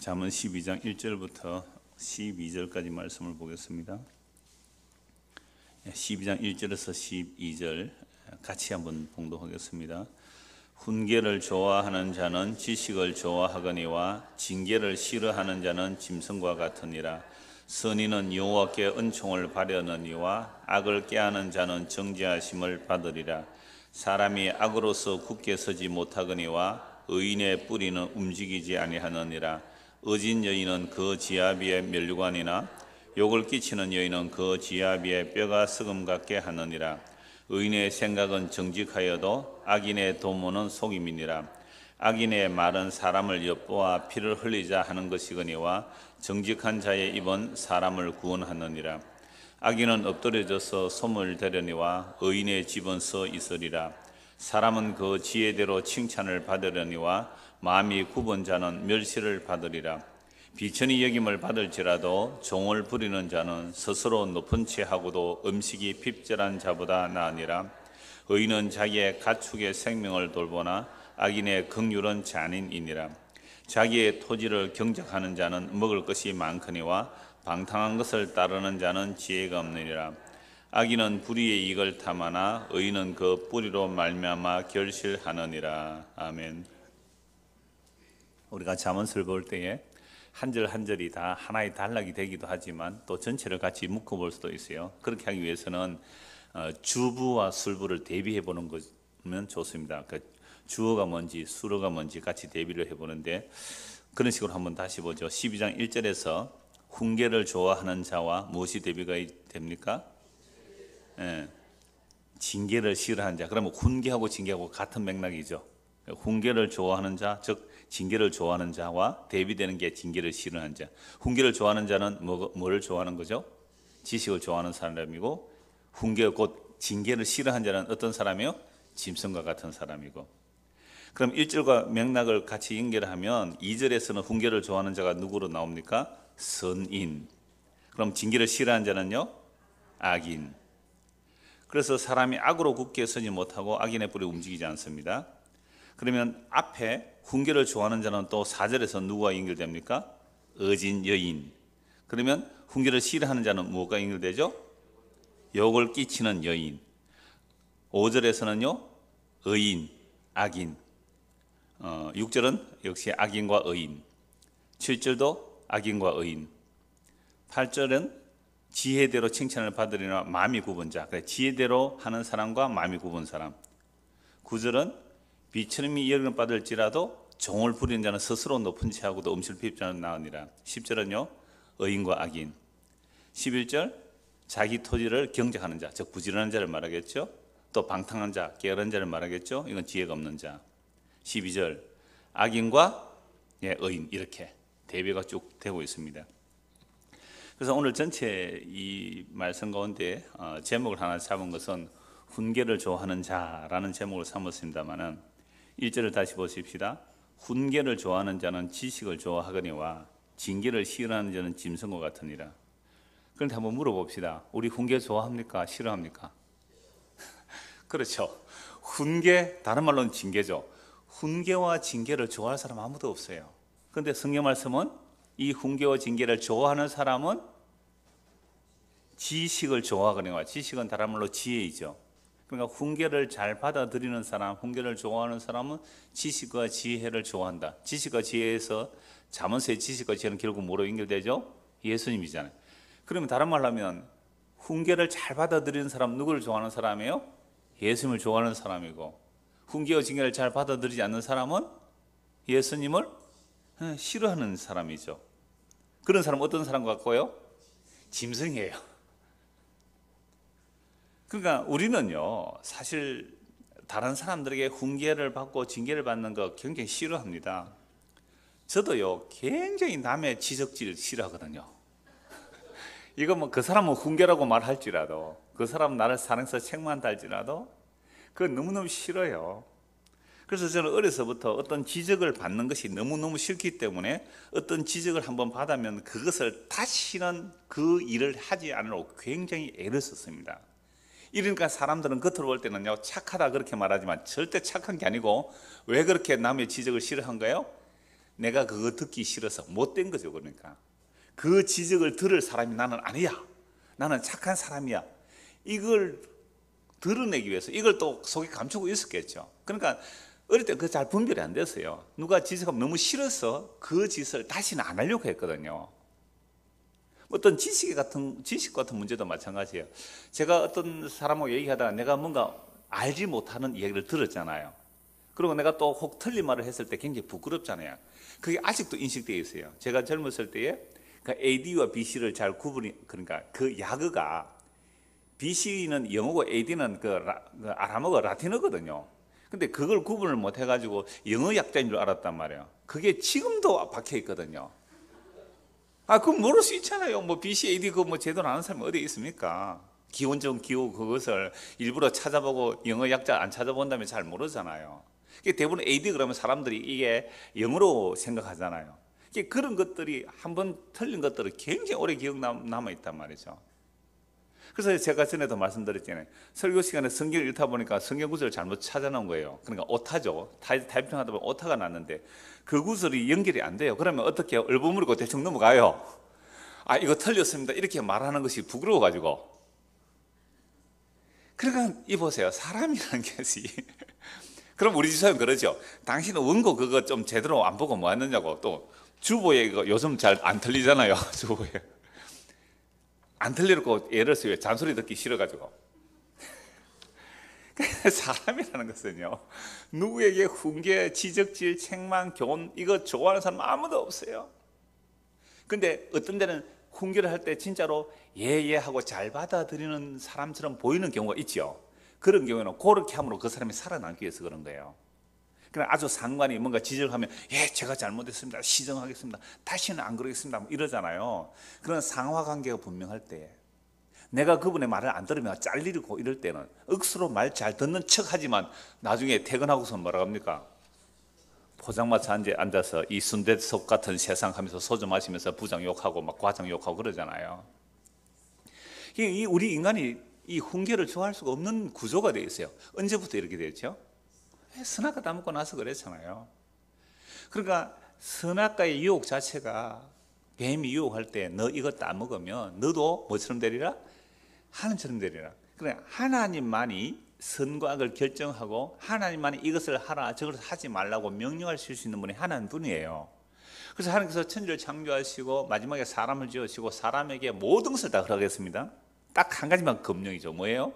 잠언 12장 1절부터 12절까지 말씀을 보겠습니다. 12장 1절에서 12절 같이 한번 봉독하겠습니다. 훈계를 좋아하는 자는 지식을 좋아하거니와 징계를 싫어하는 자는 짐승과 같으니라. 선인은 여호와께 은총을 바려느니와 악을 깨하는 자는 정죄하심을 받으리라. 사람이 악으로서 굳게 서지 못하거니와 의인의 뿌리는 움직이지 아니하느니라. 어진 여인은 그지아비의 멸류관이나 욕을 끼치는 여인은 그지아비의 뼈가 썩음 같게 하느니라. 의인의 생각은 정직하여도 악인의 도모는 속임이니라. 악인의 말은 사람을 엿보아 피를 흘리자 하는 것이거니와 정직한 자의 입은 사람을 구원하느니라. 악인은 엎드려져서 솜을 대려니와 의인의 집은 서 있으리라. 사람은 그 지혜대로 칭찬을 받으려니와 마음이 굽은 자는 멸시를 받으리라. 비천이 여김을 받을지라도 종을 부리는 자는 스스로 높은 채하고도 음식이 핍절한 자보다 나으니라. 의인은 자기의 가축의 생명을 돌보나 악인의 극률은 잔인이니라. 자기의 토지를 경작하는 자는 먹을 것이 많거니와 방탕한 것을 따르는 자는 지혜가 없느니라. 악인은 불의의 이익을 탐하나 의인은 그 뿌리로 말미암아 결실하느니라. 아멘. 우리가 자문서를 볼 때에 한 절 한 절이 다 하나의 단락이 되기도 하지만 또 전체를 같이 묶어볼 수도 있어요. 그렇게 하기 위해서는 어, 주부와 술부를 대비해 보는 거면 좋습니다. 그 주어가 뭔지 수로가 뭔지 같이 대비를 해보는데 그런 식으로 한번 다시 보죠. 12장 1절에서 훈계를 좋아하는 자와 무엇이 대비가 됩니까? 예. 징계를 싫어하는 자. 그러면 훈계하고 징계하고 같은 맥락이죠. 훈계를 좋아하는 자, 즉 징계를 좋아하는 자와 대비되는 게 징계를 싫어하는 자. 훈계를 좋아하는 자는 뭐, 를 좋아하는 거죠? 지식을 좋아하는 사람이고 훈계 곧 징계를 싫어하는 자는 어떤 사람이요? 짐승과 같은 사람이고. 그럼 1절과 맥락을 같이 연결하면 2절에서는 훈계를 좋아하는 자가 누구로 나옵니까? 선인. 그럼 징계를 싫어하는 자는요? 악인. 그래서 사람이 악으로 굳게 서지 못하고 악인의 뿔이 움직이지 않습니다. 그러면 앞에 훈계를 좋아하는 자는 또 4절에서 누구와 연결됩니까? 어진 여인. 그러면 훈계를 싫어하는 자는 무엇과 연결되죠? 욕을 끼치는 여인. 5절에서는요, 의인, 악인. 어, 6절은 역시 악인과 의인. 7절도 악인과 의인. 8절은 지혜대로 칭찬을 받으리나 마음이 굽은 자. 그래, 지혜대로 하는 사람과 마음이 굽은 사람. 9절은 비처럼이 열을 받을지라도 종을 부리는 자는 스스로 높은 채하고도 음실 피입자는 나으니라. 10절은요. 의인과 악인. 11절 자기 토지를 경작하는 자, 즉 부지런한 자를 말하겠죠. 또 방탕한 자, 게으른 자를 말하겠죠. 이건 지혜가 없는 자. 12절 악인과 예, 의인 이렇게 대비가 쭉 되고 있습니다. 그래서 오늘 전체 이 말씀 가운데 어, 제목을 하나 잡은 것은 훈계를 좋아하는 자라는 제목을 삼았습니다만은 1절을 다시 보십시다. 훈계를 좋아하는 자는 지식을 좋아하거니와 징계를 싫어하는 자는 짐승과 같으니라. 그런데 한번 물어봅시다. 우리 훈계 좋아합니까? 싫어합니까? 그렇죠. 훈계, 다른 말로는 징계죠. 훈계와 징계를 좋아할 사람 아무도 없어요. 그런데 성경 말씀은 이 훈계와 징계를 좋아하는 사람은 지식을 좋아하거니와 지식은 다른 말로 지혜이죠. 그러니까 훈계를 잘 받아들이는 사람, 훈계를 좋아하는 사람은 지식과 지혜를 좋아한다. 지식과 지혜에서 자문서의 지식과 지혜는 결국 뭐로 연결되죠? 예수님이잖아요. 그러면 다른 말로 하면 훈계를 잘 받아들이는 사람 누구를 좋아하는 사람이에요? 예수님을 좋아하는 사람이고 훈계와 징계를 잘 받아들이지 않는 사람은 예수님을 싫어하는 사람이죠. 그런 사람 어떤 사람 같고요? 짐승이에요. 그러니까 우리는요, 사실 다른 사람들에게 훈계를 받고 징계를 받는 거 굉장히 싫어합니다. 저도요, 굉장히 남의 지적질 싫어하거든요. 이거 뭐 그 사람은 훈계라고 말할지라도, 그 사람 나를 사랑해서 책만 달지라도, 그건 너무너무 싫어요. 그래서 저는 어려서부터 어떤 지적을 받는 것이 너무너무 싫기 때문에 어떤 지적을 한번 받으면 그것을 다시는 그 일을 하지 않으려고 굉장히 애를 썼습니다. 이러니까 사람들은 겉으로 볼 때는요 착하다 그렇게 말하지만 절대 착한 게 아니고 왜 그렇게 남의 지적을 싫어한가요? 내가 그거 듣기 싫어서 못된 거죠 그러니까 그 지적을 들을 사람이 나는 아니야 나는 착한 사람이야 이걸 드러내기 위해서 이걸 또 속에 감추고 있었겠죠 그러니까 어릴 때 그 잘 분별이 안 됐어요 누가 지적하면 너무 싫어서 그 짓을 다시는 안 하려고 했거든요 어떤 지식 같은 지식 같은 문제도 마찬가지예요. 제가 어떤 사람하고 얘기하다가 내가 뭔가 알지 못하는 이기를 들었잖아요. 그리고 내가 또 혹 틀린 말을 했을 때 굉장히 부끄럽잖아요. 그게 아직도 인식되어 있어요. 제가 젊었을 때에 그 AD와 BC를 잘 구분이 그러니까 그 약어가 BC는 영어고 AD는 그, 그 아람어가 라틴어거든요. 근데 그걸 구분을 못 해가지고 영어 약자인 줄 알았단 말이에요. 그게 지금도 박혀 있거든요. 아, 그럼 모를 수 있잖아요. 뭐 BCAD 그뭐 제대로 아는 사람이 어디 있습니까? 기원전 기후 그것을 일부러 찾아보고 영어 약자 안 찾아본다면 잘 모르잖아요. 대부분 AD 그러면 사람들이 이게 영어로 생각하잖아요. 그런 것들이 한번 틀린 것들을 굉장히 오래 기억 남아 있단 말이죠. 그래서 제가 전에도 말씀드렸잖아요. 설교 시간에 성경 읽다 보니까 성경 구절을 잘못 찾아 놓은 거예요. 그러니까 오타죠. 타이핑 하다 보면 오타가 났는데 그 구절이 연결이 안 돼요. 그러면 어떻게 해요? 얼버무리고 대충 넘어가요. 아, 이거 틀렸습니다. 이렇게 말하는 것이 부끄러워가지고. 그러니까 이 보세요. 사람이라는 것이 그럼 우리 집사는 그러죠. 당신은 원고 그거 좀 제대로 안 보고 뭐 했느냐고 또 주보에 이거 요즘 잘 안 틀리잖아요. 주보에. 안 틀리고 애를 써요. 잔소리 듣기 싫어가지고. 사람이라는 것은요, 누구에게 훈계, 지적질, 책망, 교훈, 이거 좋아하는 사람 아무도 없어요. 근데 어떤 데는 훈계를 할 때 진짜로 예예 하고 잘 받아들이는 사람처럼 보이는 경우가 있죠. 그런 경우에는 그렇게 함으로 그 사람이 살아남기 위해서 그런 거예요. 그냥 그러니까 아주 상관이 뭔가 지적하면 예 제가 잘못했습니다 시정하겠습니다 다시는 안 그러겠습니다 뭐 이러잖아요 그런 상하 관계가 분명할 때 내가 그분의 말을 안 들으면 잘리고 이럴 때는 억수로 말 잘 듣는 척 하지만 나중에 퇴근하고서 뭐라 합니까 포장마차 앉아 앉아서 이 순대속 같은 세상 하면서 소주 마시면서 부장 욕하고 막 과장 욕하고 그러잖아요 이 우리 인간이 이 훈계를 좋아할 수가 없는 구조가 되어 있어요 언제부터 이렇게 되었죠? 선악과 따먹고 나서 그랬잖아요. 그러니까 선악과의 유혹 자체가 뱀이 유혹할 때 너 이거 따먹으면 너도 뭐처럼 되리라? 하나처럼 되리라. 그러니까 하나님만이 선과 악을 결정하고 하나님만이 이것을 하라 저것을 하지 말라고 명령하실 수 있는 분이 하나님뿐이에요. 그래서 하나님께서 천지를 창조하시고 마지막에 사람을 지으시고 사람에게 모든 것을 다 허락했습니다. 딱 한 가지만 검령이죠. 뭐예요?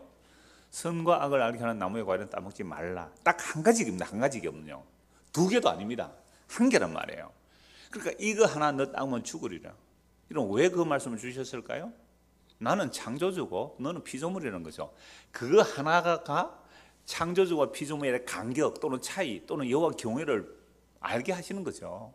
선과 악을 알게 하는 나무의 과일은 따먹지 말라. 딱 한 가지입니다. 한 가지가 없네요. 두 개도 아닙니다. 한 개란 말이에요. 그러니까 이거 하나 너 따면 죽으리라. 이런 왜 그 말씀을 주셨을까요? 나는 창조주고 너는 피조물이라는 거죠. 그거 하나가 창조주와 피조물의 간격 또는 차이 또는 여호와 경외를 알게 하시는 거죠.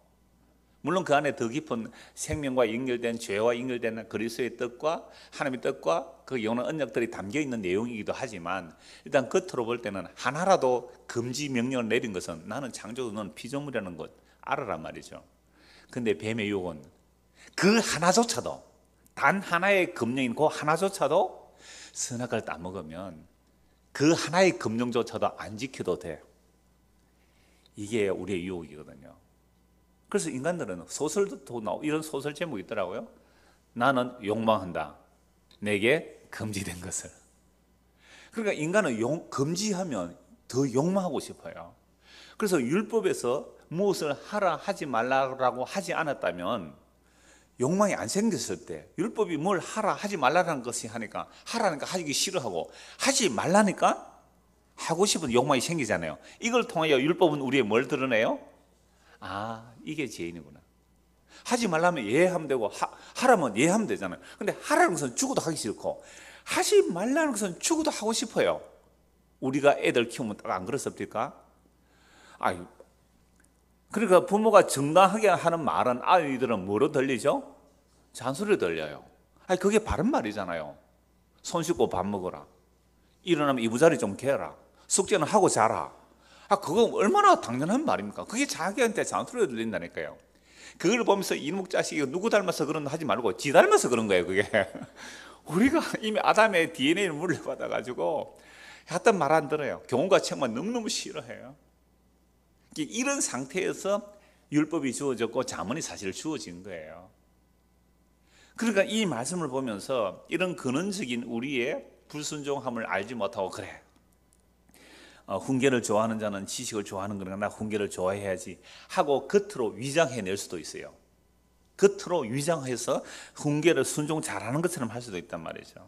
물론 그 안에 더 깊은 생명과 연결된 죄와 연결된 그리스의 뜻과 하나님의 뜻과 그 영원 언약들이 담겨 있는 내용이기도 하지만 일단 겉으로 볼 때는 하나라도 금지 명령을 내린 것은 나는 창조도 는 피조물이라는 것 알아란 말이죠. 근데 뱀의 유혹은 그 하나조차도 단 하나의 금령인 그 하나조차도 선악을 따먹으면 그 하나의 금령조차도 안 지켜도 돼. 이게 우리의 유혹이거든요. 그래서 인간들은 소설도 더 나오 고 이런 소설 제목이 있더라고요. 나는 욕망한다. 내게 금지된 것을. 그러니까 인간은 용, 금지하면 더 욕망하고 싶어요. 그래서 율법에서 무엇을 하라 하지 말라라고 하지 않았다면 욕망이 안 생겼을 때 율법이 뭘 하라 하지 말라라는 것이 하니까 하라니까 하기 싫어하고 하지 말라니까 하고 싶은 욕망이 생기잖아요. 이걸 통하여 율법은 우리의 뭘 드러내요? 아, 이게 죄인이구나. 하지 말라면 예하면 되고 하, 라면 예하면 되잖아요. 근데 하라는 것은 죽어도 하기 싫고 하지 말라는 것은 죽어도 하고 싶어요. 우리가 애들 키우면 딱 안 그렇습니까? 아유. 그러니까 부모가 정당하게 하는 말은 아이들은 뭐로 들리죠? 잔소리를 들려요. 아 그게 바른 말이잖아요. 손 씻고 밥 먹어라. 일어나면 이부자리 좀 개라. 숙제는 하고 자라. 아, 그거 얼마나 당연한 말입니까? 그게 자기한테 잔소리로 들린다니까요. 그걸 보면서 이목 자식이 누구 닮아서 그런 하지 말고 지 닮아서 그런 거예요, 그게. 우리가 이미 아담의 DNA를 물려받아가지고 하여말안 들어요. 경우가 책만 너무너무 싫어해요. 이런 상태에서 율법이 주어졌고 자문이 사실 주어진 거예요. 그러니까 이 말씀을 보면서 이런 근원적인 우리의 불순종함을 알지 못하고 그래. 어, 훈계를 좋아하는 자는 지식을 좋아하는 거니까 나 훈계를 좋아해야지 하고 겉으로 위장해낼 수도 있어요. 겉으로 위장해서 훈계를 순종 잘하는 것처럼 할 수도 있단 말이죠.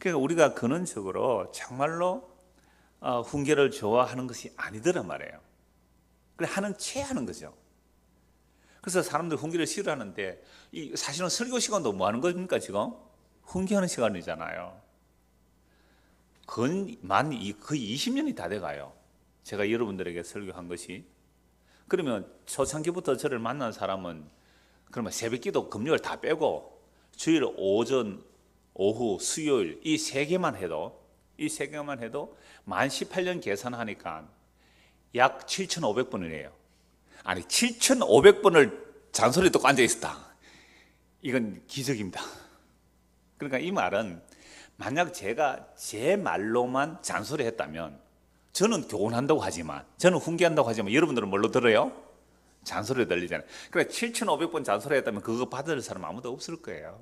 그러니까 우리가 근원적으로 정말로 어, 훈계를 좋아하는 것이 아니더란 말이에요. 그래 하는 채 하는 거죠. 그래서 사람들 훈계를 싫어하는데 이 사실은 설교 시간도 뭐 하는 겁니까 지금? 훈계하는 시간이잖아요. 건만 거의 20년이 다 돼가요. 제가 여러분들에게 설교한 것이 그러면 초창기부터 저를 만난 사람은 그러면 새벽기도 금요일 다 빼고 주일 오전 오후 수요일 이 세 개만 해도 이 세 개만 해도 만 18년 계산하니까 약 7,500번이에요. 아니 7,500번을 잔소리 듣고 앉아 있었다. 이건 기적입니다. 그러니까 이 말은 만약 제가 제 말로만 잔소리 했다면 저는 교훈한다고 하지만 저는 훈계한다고 하지만 여러분들은 뭘로 들어요? 잔소리 들리잖아요. 그러니까 7,500번 잔소리 했다면 그거 받을 사람 아무도 없을 거예요.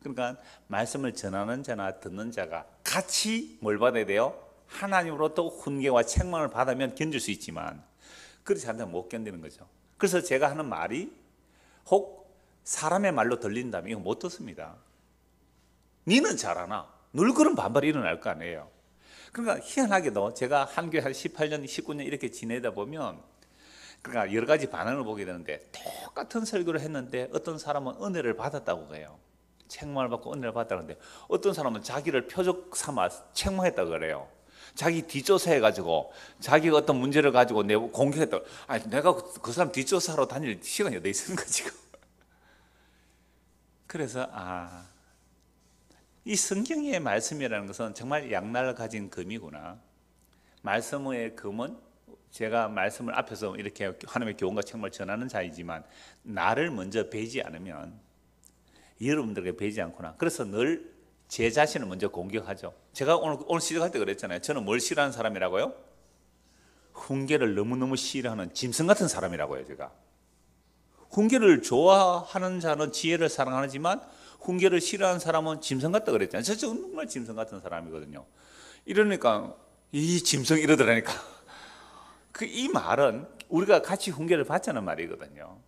그러니까 말씀을 전하는 자나 듣는 자가 같이 뭘 받아야 돼요? 하나님으로부터 훈계와 책망을 받으면 견딜 수 있지만 그렇지 않다면 못 견디는 거죠. 그래서 제가 하는 말이 혹 사람의 말로 들린다면 이거 못 듣습니다. 니는 잘하나? 놀그런 반발이 일어날 거 아니에요. 그러니까 희한하게도 제가 한교한 18년, 19년 이렇게 지내다 보면 그러니까 여러 가지 반응을 보게 되는데 똑같은 설교를 했는데 어떤 사람은 은혜를 받았다고 해요. 책망을 받고 은혜를 받았다는데 어떤 사람은 자기를 표적 삼아 책망했다 그래요. 자기 뒷조사해 가지고 자기가 어떤 문제를 가지고 내 공격했다. 아니 내가 그, 그 사람 뒷조사하러 다닐 시간이 어디 있는 거지? 그래서 아이 성경의 말씀이라는 것은 정말 양날 을 가진 금이구나. 말씀의 금은 제가 말씀을 앞에서 이렇게 하나님의 교훈과 책망을 전하는 자이지만 나를 먼저 베지 않으면 여러분들에게 베지 않구나. 그래서 늘 제 자신을 먼저 공격하죠. 제가 오늘 오늘 시작할 때 그랬잖아요. 저는 뭘 싫어하는 사람이라고요? 훈계를 너무너무 싫어하는 짐승 같은 사람이라고요, 제가. 훈계를 좋아하는 자는 지혜를 사랑하지만 훈계를 싫어하는 사람은 짐승 같다 그랬잖아요. 저 정말 짐승 같은 사람이거든요. 이러니까 이 짐승 이러더라니까. 그 이 말은 우리가 같이 훈계를 받자는 말이거든요.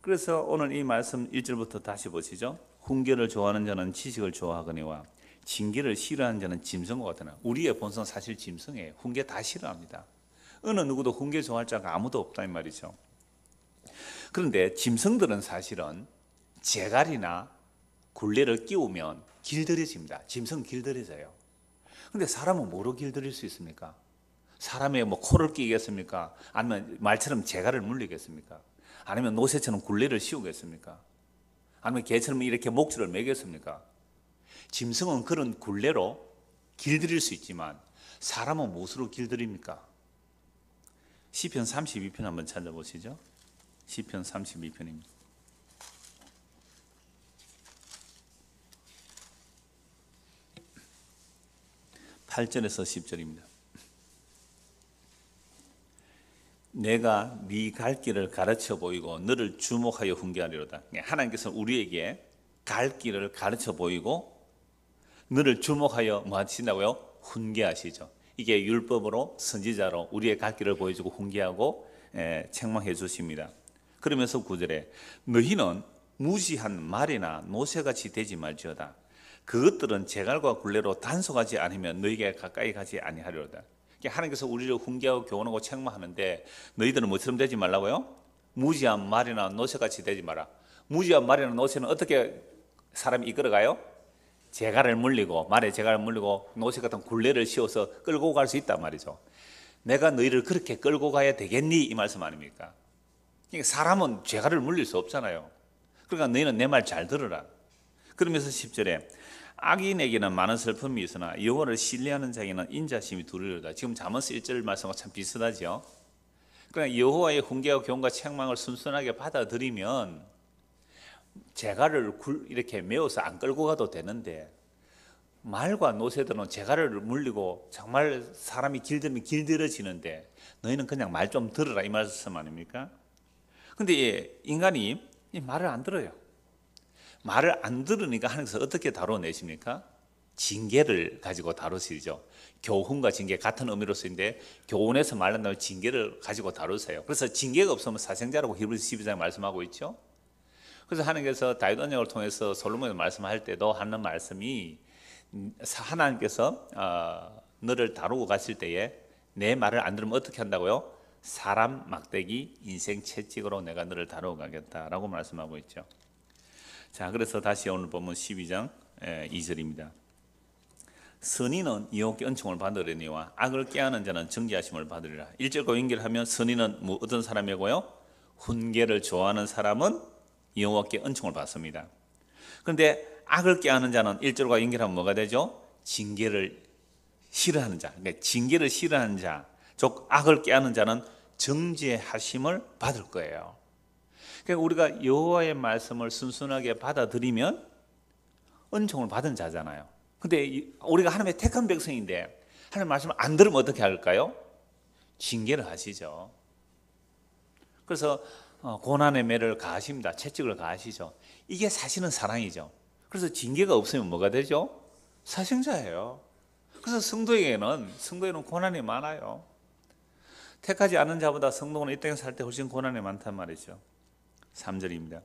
그래서 오늘 이 말씀 1절부터 다시 보시죠. 훈계를 좋아하는 자는 지식을 좋아하거니와 징계를 싫어하는 자는 짐승과 같으나 우리의 본성 사실 짐승에 훈계 다 싫어합니다. 어느 누구도 훈계 좋아할 자가 아무도 없다 이 말이죠. 그런데 짐승들은 사실은 재갈이나 굴레를 끼우면 길들여집니다. 짐승 길들여져요. 근데 사람은 뭐로 길들일 수 있습니까? 사람의 뭐 코를 끼겠습니까? 아니면 말처럼 재갈을 물리겠습니까? 아니면 노새처럼 굴레를 씌우겠습니까? 아니면 개처럼 이렇게 목줄을 매겠습니까? 짐승은 그런 굴레로 길들일 수 있지만 사람은 무엇으로 길들입니까? 시편 32편 한번 찾아보시죠. 시편 32편입니다. 8절에서 10절입니다. 내가 네 갈 길을 가르쳐 보이고 너를 주목하여 훈계하리로다. 그러니까 하나님께서 우리에게 갈 길을 가르쳐 보이고 너를 주목하여 뭐 하신다고요? 훈계하시죠. 이게 율법으로 선지자로 우리의 갈 길을 보여주고 훈계하고 에, 예, 책망해 주십니다. 그러면서 구절에 너희는 무지한 말이나 노새같이 되지 말지어다. 그것들은 제갈과 굴레로 단속하지 않으면 너희에게 가까이 가지 아니하리로다. 하나님께서 우리를 훈계하고 교훈하고 책망하는데 너희들은 뭐처럼 되지 말라고요? 무지한 말이나 노새같이 되지 마라. 무지한 말이나 노새는 어떻게 사람이 이끌어가요? 재갈을 물리고 말에 재갈을 물리고 노새 같은 굴레를 씌워서 끌고 갈 수 있단 말이죠. 내가 너희를 그렇게 끌고 가야 되겠니? 이 말씀 아닙니까? 사람은 재갈을 물릴 수 없잖아요. 그러니까 너희는 내 말 잘 들어라. 그러면서 10절에 악인에게는 많은 슬픔이 있으나 여호와를 신뢰하는 자에게는 인자심이 두려다 지금 잠언서 1절 말씀과 참 비슷하죠. 그러니 여호와의 훈계와 경과 책망을 순순하게 받아들이면 재갈을 이렇게 메워서 안 끌고 가도 되는데 말과 노새들은 재갈을 물리고 정말 사람이 길들면 길들어지는데 너희는 그냥 말 좀 들어라 이 말씀 아닙니까? 근데 인간이 말을 안 들어요. 말을 안 들으니까 하나님께서 어떻게 다뤄내십니까? 징계를 가지고 다루시죠. 교훈과 징계 같은 의미로 쓰인데 교훈에서 말한다면 징계를 가지고 다루세요. 그래서 징계가 없으면 사생자라고 히브리서 12장 말씀하고 있죠. 그래서 하나님께서 다윗 언약을 통해서 솔로몬에 말씀할 때도 하는 말씀이 하나님께서 어, 너를 다루고 갔을 때에 내 말을 안 들으면 어떻게 한다고요? 사람 막대기 인생 채찍으로 내가 너를 다루고 가겠다라고 말씀하고 있죠. 자, 그래서 다시 오늘 보면 12장 2절입니다. 선인은 이롭게 은총을 받으려니와 악을 깨하는 자는 정죄하심을 받으리라. 일절과 연결하면 선인은 뭐 어떤 사람이고요? 훈계를 좋아하는 사람은 여호와 은총을 받습니다. 그런데 악을 깨하는 자는 일절과 연결하면 뭐가 되죠? 징계를 싫어하는 자. 그러니까 징계를 싫어하는 자, 즉 악을 깨하는 자는 정죄하심을 받을 거예요. 그러니까 우리가 여호와의 말씀을 순순하게 받아들이면 은총을 받은 자잖아요. 근데 우리가 하나님의 택한 백성인데 하나님 말씀을 안 들으면 어떻게 할까요? 징계를 하시죠. 그래서 어, 고난의 매를 가하십니다. 채찍을 가하시죠. 이게 사실은 사랑이죠. 그래서 징계가 없으면 뭐가 되죠? 사생자예요. 그래서 성도에게는 성도에는 고난이 많아요. 택하지 않은 자보다 성도는 이 땅에 살때 훨씬 고난이 많단 말이죠. 3절입니다.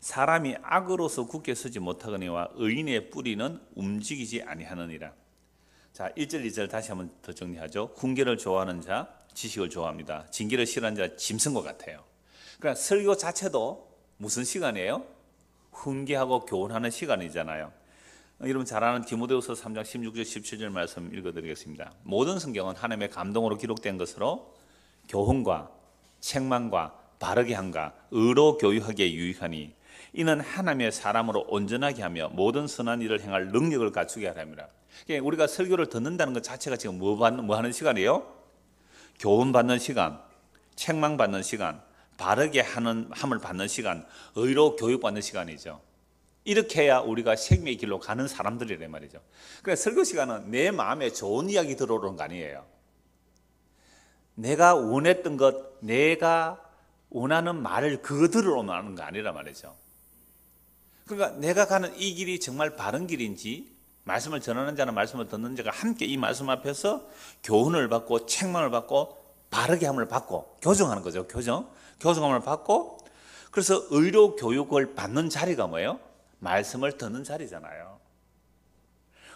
사람이 악으로서 굳게 서지 못하거니와 의인의 뿌리는 움직이지 아니하느니라. 자, 1절 2절 다시 한번 더 정리하죠. 훈계를 좋아하는 자 지식을 좋아합니다. 징계를 싫어하는 자 짐승과 같아요. 그러니까 설교 자체도 무슨 시간이에요? 훈계하고 교훈하는 시간이잖아요. 여러분 잘 아는 디모데후서 3장 16절 17절 말씀 읽어드리겠습니다. 모든 성경은 하나님의 감동으로 기록된 것으로 교훈과 책망과 바르게 한가 의로 교육하기에 유익하니 이는 하나님의 사람으로 온전하게 하며 모든 선한 일을 행할 능력을 갖추게 하랍니다. 우리가 설교를 듣는다는 것 자체가 지금 뭐, 받는, 뭐 하는 시간이에요? 교훈 받는 시간, 책망 받는 시간, 바르게 하는 함을 받는 시간, 의로 교육 받는 시간이죠. 이렇게 해야 우리가 생명의 길로 가는 사람들이란 말이죠. 그래 설교 시간은 내 마음에 좋은 이야기 들어오는 거 아니에요. 내가 원했던 것, 내가 원하는 말을 그들로 원하는 거 아니라 말이죠. 그러니까 내가 가는 이 길이 정말 바른 길인지 말씀을 전하는 자나 말씀을 듣는 자가 함께 이 말씀 앞에서 교훈을 받고 책망을 받고 바르게 함을 받고 교정하는 거죠. 교정. 교정함을 받고 그래서 의료 교육을 받는 자리가 뭐예요? 말씀을 듣는 자리잖아요.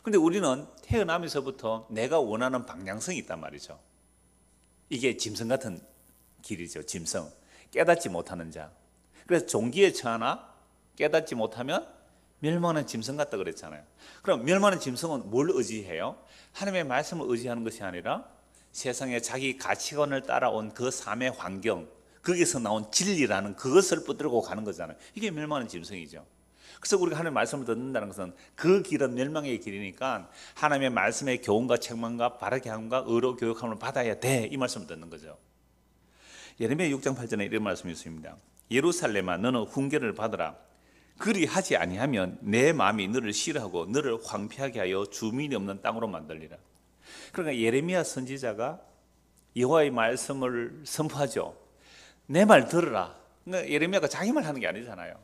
근데 우리는 태어나면서부터 내가 원하는 방향성이 있단 말이죠. 이게 짐승 같은 길이죠. 짐승. 깨닫지 못하는 자. 그래서 종기에 처하나 깨닫지 못하면 멸망하는 짐승 같다 그랬잖아요. 그럼 멸망하는 짐승은 뭘 의지해요? 하나님의 말씀을 의지하는 것이 아니라 세상에 자기 가치관을 따라온 그 삶의 환경, 거기서 나온 진리라는 그것을 붙들고 가는 거잖아요. 이게 멸망하는 짐승이죠. 그래서 우리가 하나님의 말씀을 듣는다는 것은 그 길은 멸망의 길이니까 하나님의 말씀의 교훈과 책망과 바르게 함과 의로 교육함을 받아야 돼. 이 말씀을 듣는 거죠. 예레미야 6장 8절에 이런 말씀이 있습니다. 예루살렘아 너는 훈계를 받으라. 그리 하지 아니하면 내 마음이 너를 싫어하고 너를 황폐하게 하여 주민이 없는 땅으로 만들리라. 그러니까 예레미야 선지자가 여호와의 말씀을 선포하죠. 내 말 들으라. 그러니까 예레미야가 자기 말 하는 게 아니잖아요.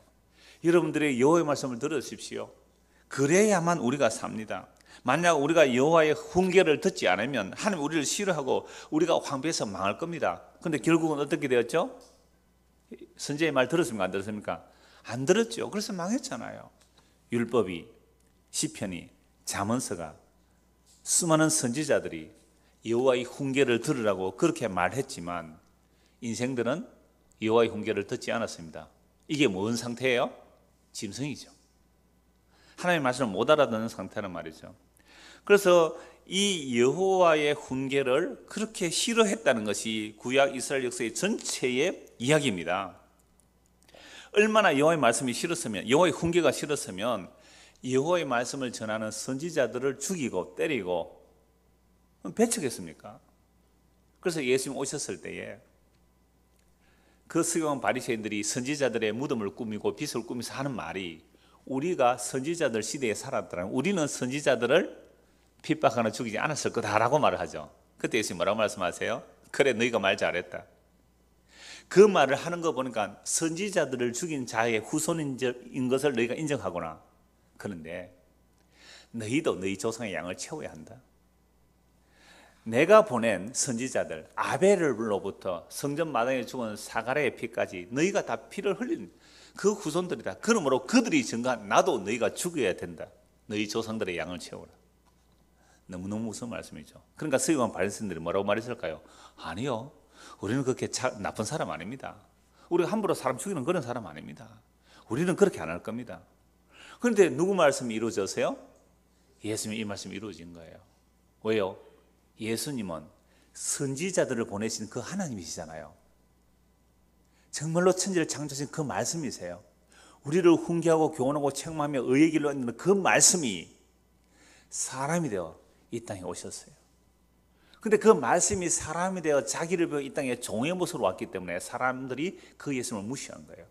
여러분들의 여호와의 말씀을 들으십시오. 그래야만 우리가 삽니다. 만약 우리가 여호와의 훈계를 듣지 않으면 하나님 우리를 싫어하고 우리가 황폐해서 망할 겁니다. 근데 결국은 어떻게 되었죠? 선제의 말 들었습니까? 안 들었습니까? 안 들었죠. 그래서 망했잖아요. 율법이, 시편이, 자문서가 수많은 선지자들이 여호와의 훈계를 들으라고 그렇게 말했지만 인생들은 여호와의 훈계를 듣지 않았습니다. 이게 뭔 상태예요? 짐승이죠. 하나님의 말씀을 못 알아듣는 상태는 말이죠. 그래서 이 여호와의 훈계를 그렇게 싫어했다는 것이 구약 이스라엘 역사의 전체의 이야기입니다. 얼마나 여호와의 말씀이 싫었으면 여호와의 훈계가 싫었으면 여호와의 말씀을 전하는 선지자들을 죽이고 때리고 배척했습니까? 그래서 예수님 오셨을 때에 그 수경 바리새인들이 선지자들의 무덤을 꾸미고 빛을 꾸미서 하는 말이 우리가 선지자들 시대에 살았다는 우리는 선지자들을 핍박하나 죽이지 않았을 거다라고 말을 하죠. 그때 예수님 뭐라고 말씀하세요? 그래 너희가 말 잘했다. 그 말을 하는 거 보니까 선지자들을 죽인 자의 후손인 것을 너희가 인정하거나 그런데 너희도 너희 조상의 양을 채워야 한다. 내가 보낸 선지자들 아벨로부터 성전 마당에 죽은 사가랴의 피까지 너희가 다 피를 흘린 그 후손들이다. 그러므로 그들이 증거한 나도 너희가 죽여야 된다. 너희 조상들의 양을 채워라. 너무너무 무서운 말씀이죠. 그러니까 수요관 바리새인들이 뭐라고 말했을까요? 아니요. 우리는 그렇게 자, 나쁜 사람 아닙니다. 우리가 함부로 사람 죽이는 그런 사람 아닙니다. 우리는 그렇게 안 할 겁니다. 그런데 누구 말씀이 이루어졌어요? 예수님 이 말씀이 이루어진 거예요. 왜요? 예수님은 선지자들을 보내신 그 하나님이시잖아요. 정말로 천지를 창조하신 그 말씀이세요. 우리를 훈계하고 교훈하고 책망하며 의의 길로 있는 그 말씀이 사람이 되어 이 땅에 오셨어요. 근데 그 말씀이 사람이 되어 자기를 이 땅에 종의 모습으로 왔기 때문에 사람들이 그 예수님을 무시한 거예요.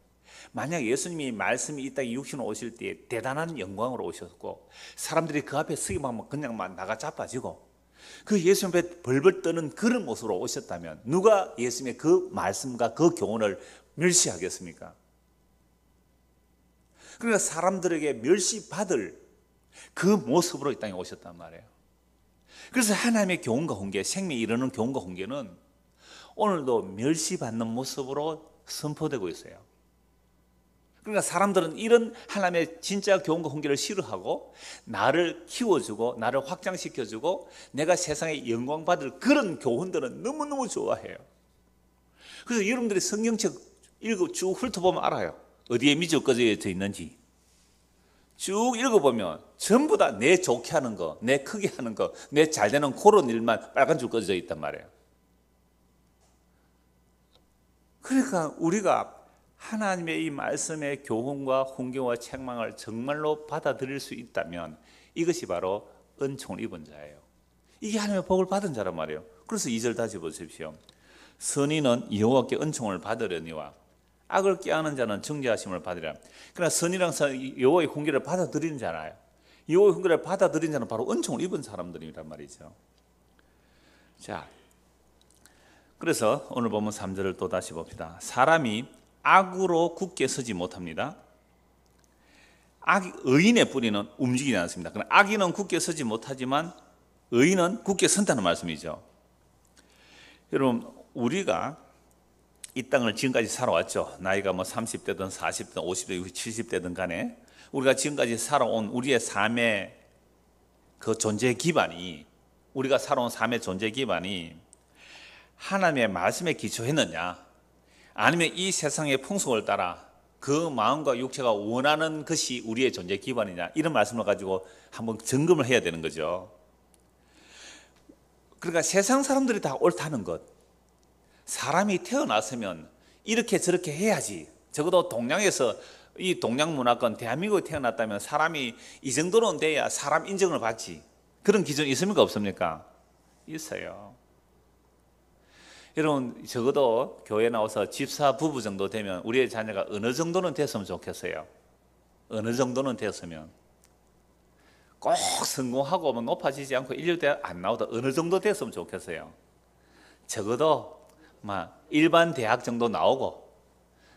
만약 예수님이 말씀이 이 땅에 육신으로 오실 때 대단한 영광으로 오셨고 사람들이 그 앞에 서기만 그냥 막 나가 자빠지고 그 예수님 앞에 벌벌 떠는 그런 모습으로 오셨다면 누가 예수님의 그 말씀과 그 교훈을 멸시하겠습니까? 그러니까 사람들에게 멸시받을 그 모습으로 이 땅에 오셨단 말이에요. 그래서 하나님의 교훈과 훈계, 생명이 이르는 교훈과 훈계는 오늘도 멸시받는 모습으로 선포되고 있어요. 그러니까 사람들은 이런 하나님의 진짜 교훈과 훈계를 싫어하고 나를 키워주고 나를 확장시켜주고 내가 세상에 영광 받을 그런 교훈들은 너무너무 좋아해요. 그래서 여러분들이 성경책 읽어 쭉 훑어보면 알아요. 어디에 미적거져 있는지. 쭉 읽어보면 전부 다 내 좋게 하는 거, 내 크게 하는 거, 내 잘 되는 그런 일만 빨간 줄 꺼져 있단 말이에요. 그러니까 우리가 하나님의 이 말씀의 교훈과 훈계와 책망을 정말로 받아들일 수 있다면 이것이 바로 은총을 입은 자예요. 이게 하나님의 복을 받은 자란 말이에요. 그래서 2절 다시 보십시오. 선인은 여호와께 은총을 받으려니와 악을 깨하는 자는 정죄하심을 받으라. 그러나 선이랑 여호와의 훈계를 받아들이는 자아요 이훈거를 받아들인 자는 바로 은총을 입은 사람들이란 말이죠. 자, 그래서 오늘 보면 3절을 또 다시 봅시다. 사람이 악으로 굳게 서지 못합니다. 악, 의인의 뿌리는 움직이지 않습니다. 그러나 악인은 굳게 서지 못하지만 의인은 굳게 선다는 말씀이죠. 여러분, 우리가 이 땅을 지금까지 살아왔죠. 나이가 뭐 30대든 40대든 50대, 70대든 간에 우리가 지금까지 살아온 우리의 삶의 그 존재 기반이 우리가 살아온 삶의 존재 기반이 하나님의 말씀에 기초했느냐 아니면 이 세상의 풍속을 따라 그 마음과 육체가 원하는 것이 우리의 존재 기반이냐 이런 말씀을 가지고 한번 점검을 해야 되는 거죠. 그러니까 세상 사람들이 다 옳다는 것. 사람이 태어났으면 이렇게 저렇게 해야지. 적어도 동양에서 이 동양 문화권 대한민국에 태어났다면 사람이 이 정도는 돼야 사람 인정을 받지. 그런 기준이 있습니까? 없습니까? 있어요. 여러분, 적어도 교회 나와서 집사 부부 정도 되면 우리의 자녀가 어느 정도는 됐으면 좋겠어요. 어느 정도는 됐으면. 꼭 성공하고 뭐 높아지지 않고 일일대 학안 나오다 어느 정도 됐으면 좋겠어요. 적어도 막 일반 대학 정도 나오고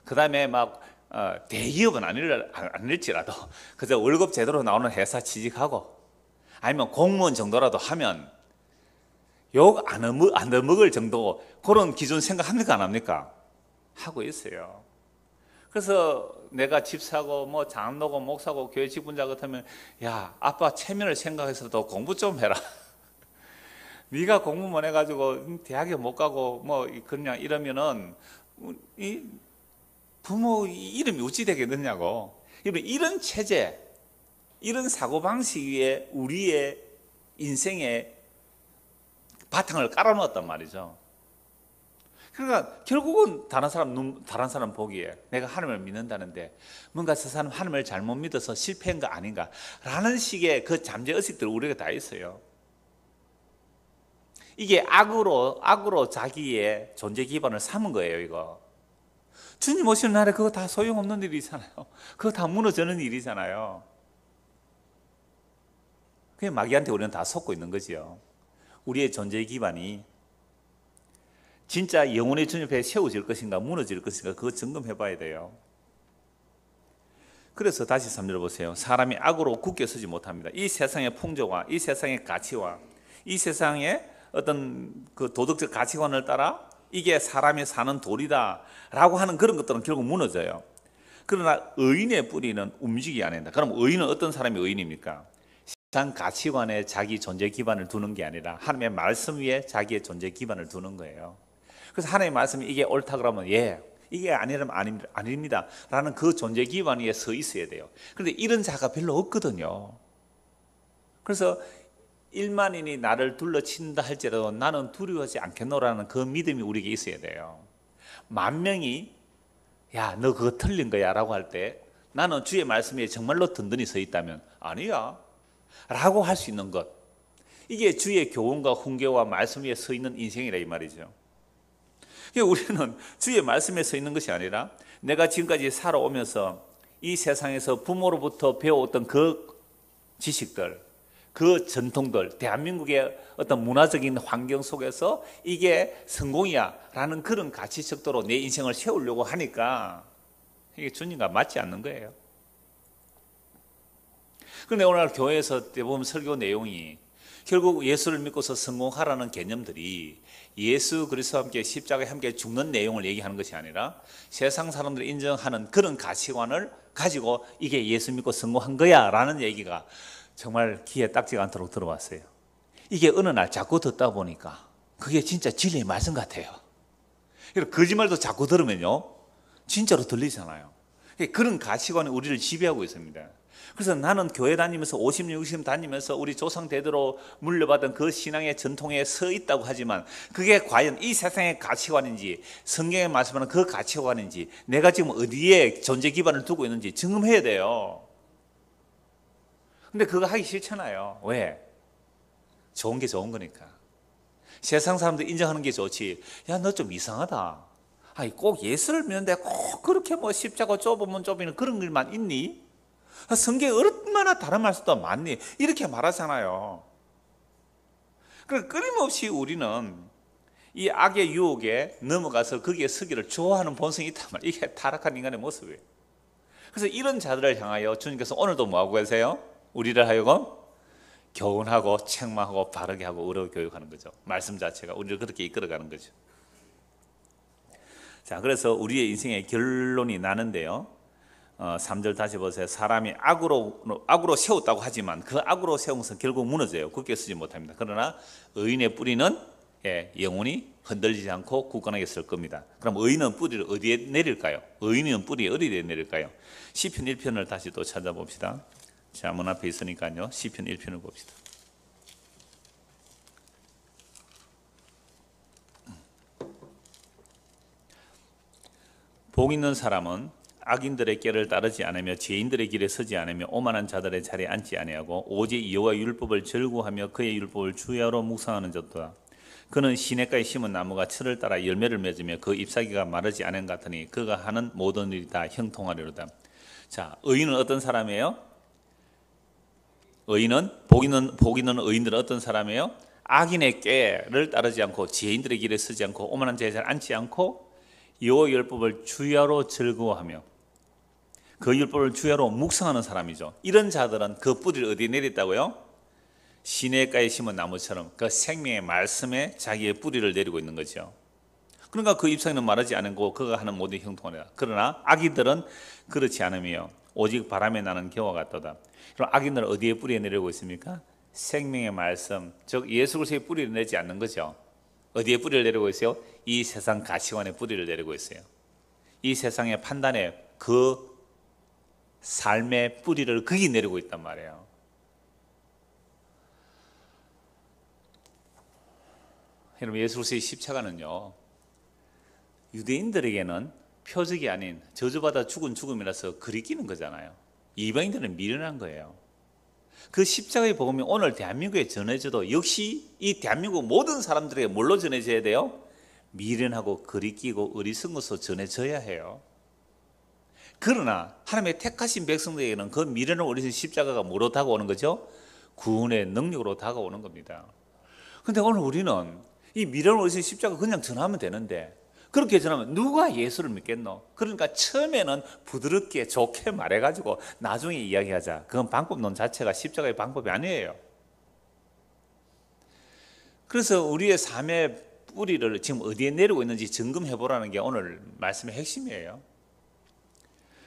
그 다음에 막 어, 대기업은 아닐, 아닐지라도 그저 월급 제대로 나오는 회사 취직하고 아니면 공무원 정도라도 하면 욕 안 얻어먹을 정도 그런 기준 생각합니까 안 합니까? 하고 있어요 그래서 내가 집 사고 뭐 장로고 목사고 교회 직분자 같으면 야 아빠 체면을 생각해서더 공부 좀 해라 네가 공부 못 해가지고 대학에 못 가고 뭐 그냥 이러면은 이 부모 이름이 어찌 되겠느냐고. 여러분, 그러니까 이런 체제, 이런 사고방식 위에 우리의 인생의 바탕을 깔아놓았단 말이죠. 그러니까 결국은 다른 사람 다른 사람 보기에 내가 하나님을 믿는다는데 뭔가 저 사람 하나님을 잘못 믿어서 실패한 거 아닌가라는 식의 그 잠재 의식들 우리가 다 있어요. 이게 악으로 악으로 자기의 존재 기반을 삼은 거예요, 이거. 주님 오시는 날에 그거 다 소용없는 일이잖아요. 그거 다 무너지는 일이잖아요. 그게 마귀한테 우리는 다 속고 있는 거지요. 우리의 존재 의 기반이 진짜 영혼의 주님 앞에 세워질 것인가 무너질 것인가 그거 점검해 봐야 돼요. 그래서 다시 3절 보세요. 사람이 악으로 굳게 서지 못합니다. 이 세상의 풍조와 이 세상의 가치와 이 세상의 어떤 그 도덕적 가치관을 따라 이게 사람이 사는 돌이다라고 하는 그런 것들은 결국 무너져요. 그러나 의인의 뿌리는 움직이안된다 그럼 의인은 어떤 사람이 의인입니까? 세상 가치관에 자기 존재 기반을 두는 게 아니라 하나님의 말씀 위에 자기의 존재 기반을 두는 거예요. 그래서 하나님의 말씀이 이게 옳다 그러면 예, 이게 아니라면 아닙니다. 라는 그 존재 기반 위에 서 있어야 돼요. 그런데 이런 자가 별로 없거든요. 그래서 일만인이 나를 둘러친다 할지라도 나는 두려워하지 않겠노라는 그 믿음이 우리에게 있어야 돼요. 만 명이 야, 너 그거 틀린 거야 라고 할 때 나는 주의 말씀에 정말로 든든히 서 있다면 아니야 라고 할 수 있는 것. 이게 주의 교훈과 훈계와 말씀 위에 서 있는 인생이라 이 말이죠. 우리는 주의 말씀에 서 있는 것이 아니라 내가 지금까지 살아오면서 이 세상에서 부모로부터 배워왔던 그 지식들, 그 전통들, 대한민국의 어떤 문화적인 환경 속에서 이게 성공이야 라는 그런 가치척도로 내 인생을 세우려고 하니까 이게 주님과 맞지 않는 거예요. 그런데 오늘 교회에서 대부분 설교 내용이 결국 예수를 믿고서 성공하라는 개념들이 예수 그리스도와 함께 십자가에 함께 죽는 내용을 얘기하는 것이 아니라 세상 사람들이 인정하는 그런 가치관을 가지고 이게 예수 믿고 성공한 거야 라는 얘기가 정말 귀에 딱지 가 않도록 들어왔어요. 이게 어느 날 자꾸 듣다 보니까 그게 진짜 진리의 말씀 같아요. 거짓말도 자꾸 들으면요. 진짜로 들리잖아요. 그런 가치관이 우리를 지배하고 있습니다. 그래서 나는 교회 다니면서 50년, 60년 다니면서 우리 조상 대대로 물려받은 그 신앙의 전통에 서 있다고 하지만 그게 과연 이 세상의 가치관인지 성경에 말씀하는 그 가치관인지 내가 지금 어디에 존재 기반을 두고 있는지 증명해야 돼요. 근데 그거 하기 싫잖아요. 왜? 좋은 게 좋은 거니까. 세상 사람들 인정하는 게 좋지. 야, 너 좀 이상하다. 아니, 꼭 예수를 믿는데 꼭 그렇게 뭐 십자가 좁으면 좁이는 그런 일만 있니? 아, 성경에 얼마나 다른 말씀도 많니? 이렇게 말하잖아요. 그래 그러니까 끊임없이 우리는 이 악의 유혹에 넘어가서 거기에 서기를 좋아하는 본성이 있단 말이에요. 이게 타락한 인간의 모습이에요. 그래서 이런 자들을 향하여 주님께서 오늘도 뭐하고 계세요? 우리를 하여금 교훈하고 책망하고 바르게 하고 의로 교육하는 거죠. 말씀 자체가 우리를 그렇게 이끌어가는 거죠. 자, 그래서 우리의 인생의 결론이 나는데요. 어, 3절 다시 보세요. 사람이 악으로 악으로 세웠다고 하지만 그 악으로 세운 것은 결국 무너져요. 굳게 쓰지 못합니다. 그러나 의인의 뿌리는 예, 영혼이 흔들리지 않고 굳건하게 쓸 겁니다. 그럼 의인은 뿌리를 어디에 내릴까요? 의인은 뿌리 어디에 내릴까요? 시편 1편을 다시 또 찾아봅시다. 자, 문 앞에 있으니까요. 시편 1편을 봅시다. 복 있는 사람은 악인들의 꾀를 따르지 않으며 죄인들의 길에 서지 않으며 오만한 자들의 자리에 앉지 아니하고 오직 여호와 율법을 절구하며 그의 율법을 주야로 묵상하는 자도다. 그는 시냇가에 심은 나무가 철을 따라 열매를 맺으며 그 잎사귀가 마르지 않은 같으니 그가 하는 모든 일이 다 형통하리로다. 자, 의인은 어떤 사람이에요? 의인은 복 있는 복 있는 의인들은 어떤 사람이에요? 악인의 꾀를 따르지 않고 지혜인들의 길에 쓰지 않고 오만한 제자를 앉지 않고 여호 율법을 주야로 즐거워하며 그 율법을 주야로 묵상하는 사람이죠. 이런 자들은 그 뿌리를 어디에 내렸다고요? 시내가에 심은 나무처럼 그 생명의 말씀에 자기의 뿌리를 내리고 있는 거죠. 그러니까 그 입장에는 말하지 않고 그가 하는 모든 형통하리 그러나 악인들은 그렇지 않으며 오직 바람에 나는 겨와 같도다. 그럼 악인들은 어디에 뿌리내리고 있습니까? 생명의 말씀, 즉 예수 그리스도의 뿌리를 내지 않는 거죠. 어디에 뿌리를 내리고 있어요? 이 세상 가치관에 뿌리를 내리고 있어요. 이 세상의 판단에 그 삶의 뿌리를 극이 내리고 있단 말이에요. 여러분 예수 그리스도의 십자가는요. 유대인들에게는 표적이 아닌 저주받아 죽은 죽음이라서 그리기는 거잖아요. 이방인들은 미련한 거예요. 그 십자가의 복음이 오늘 대한민국에 전해져도 역시 이 대한민국 모든 사람들에게 뭘로 전해져야 돼요? 미련하고 거리끼고 어리석어서 전해져야 해요. 그러나 하나님의 택하신 백성들에게는 그 미련을 어리신 십자가가 뭐로 다가오는 거죠? 구원의 능력으로 다가오는 겁니다. 근데 오늘 우리는 이 미련을 어리신 십자가 그냥 전하면 되는데 그렇게 전하면 누가 예수를 믿겠노? 그러니까 처음에는 부드럽게 좋게 말해가지고 나중에 이야기하자. 그건 방법론 자체가 십자가의 방법이 아니에요. 그래서 우리의 삶의 뿌리를 지금 어디에 내리고 있는지 점검해 보라는 게 오늘 말씀의 핵심이에요.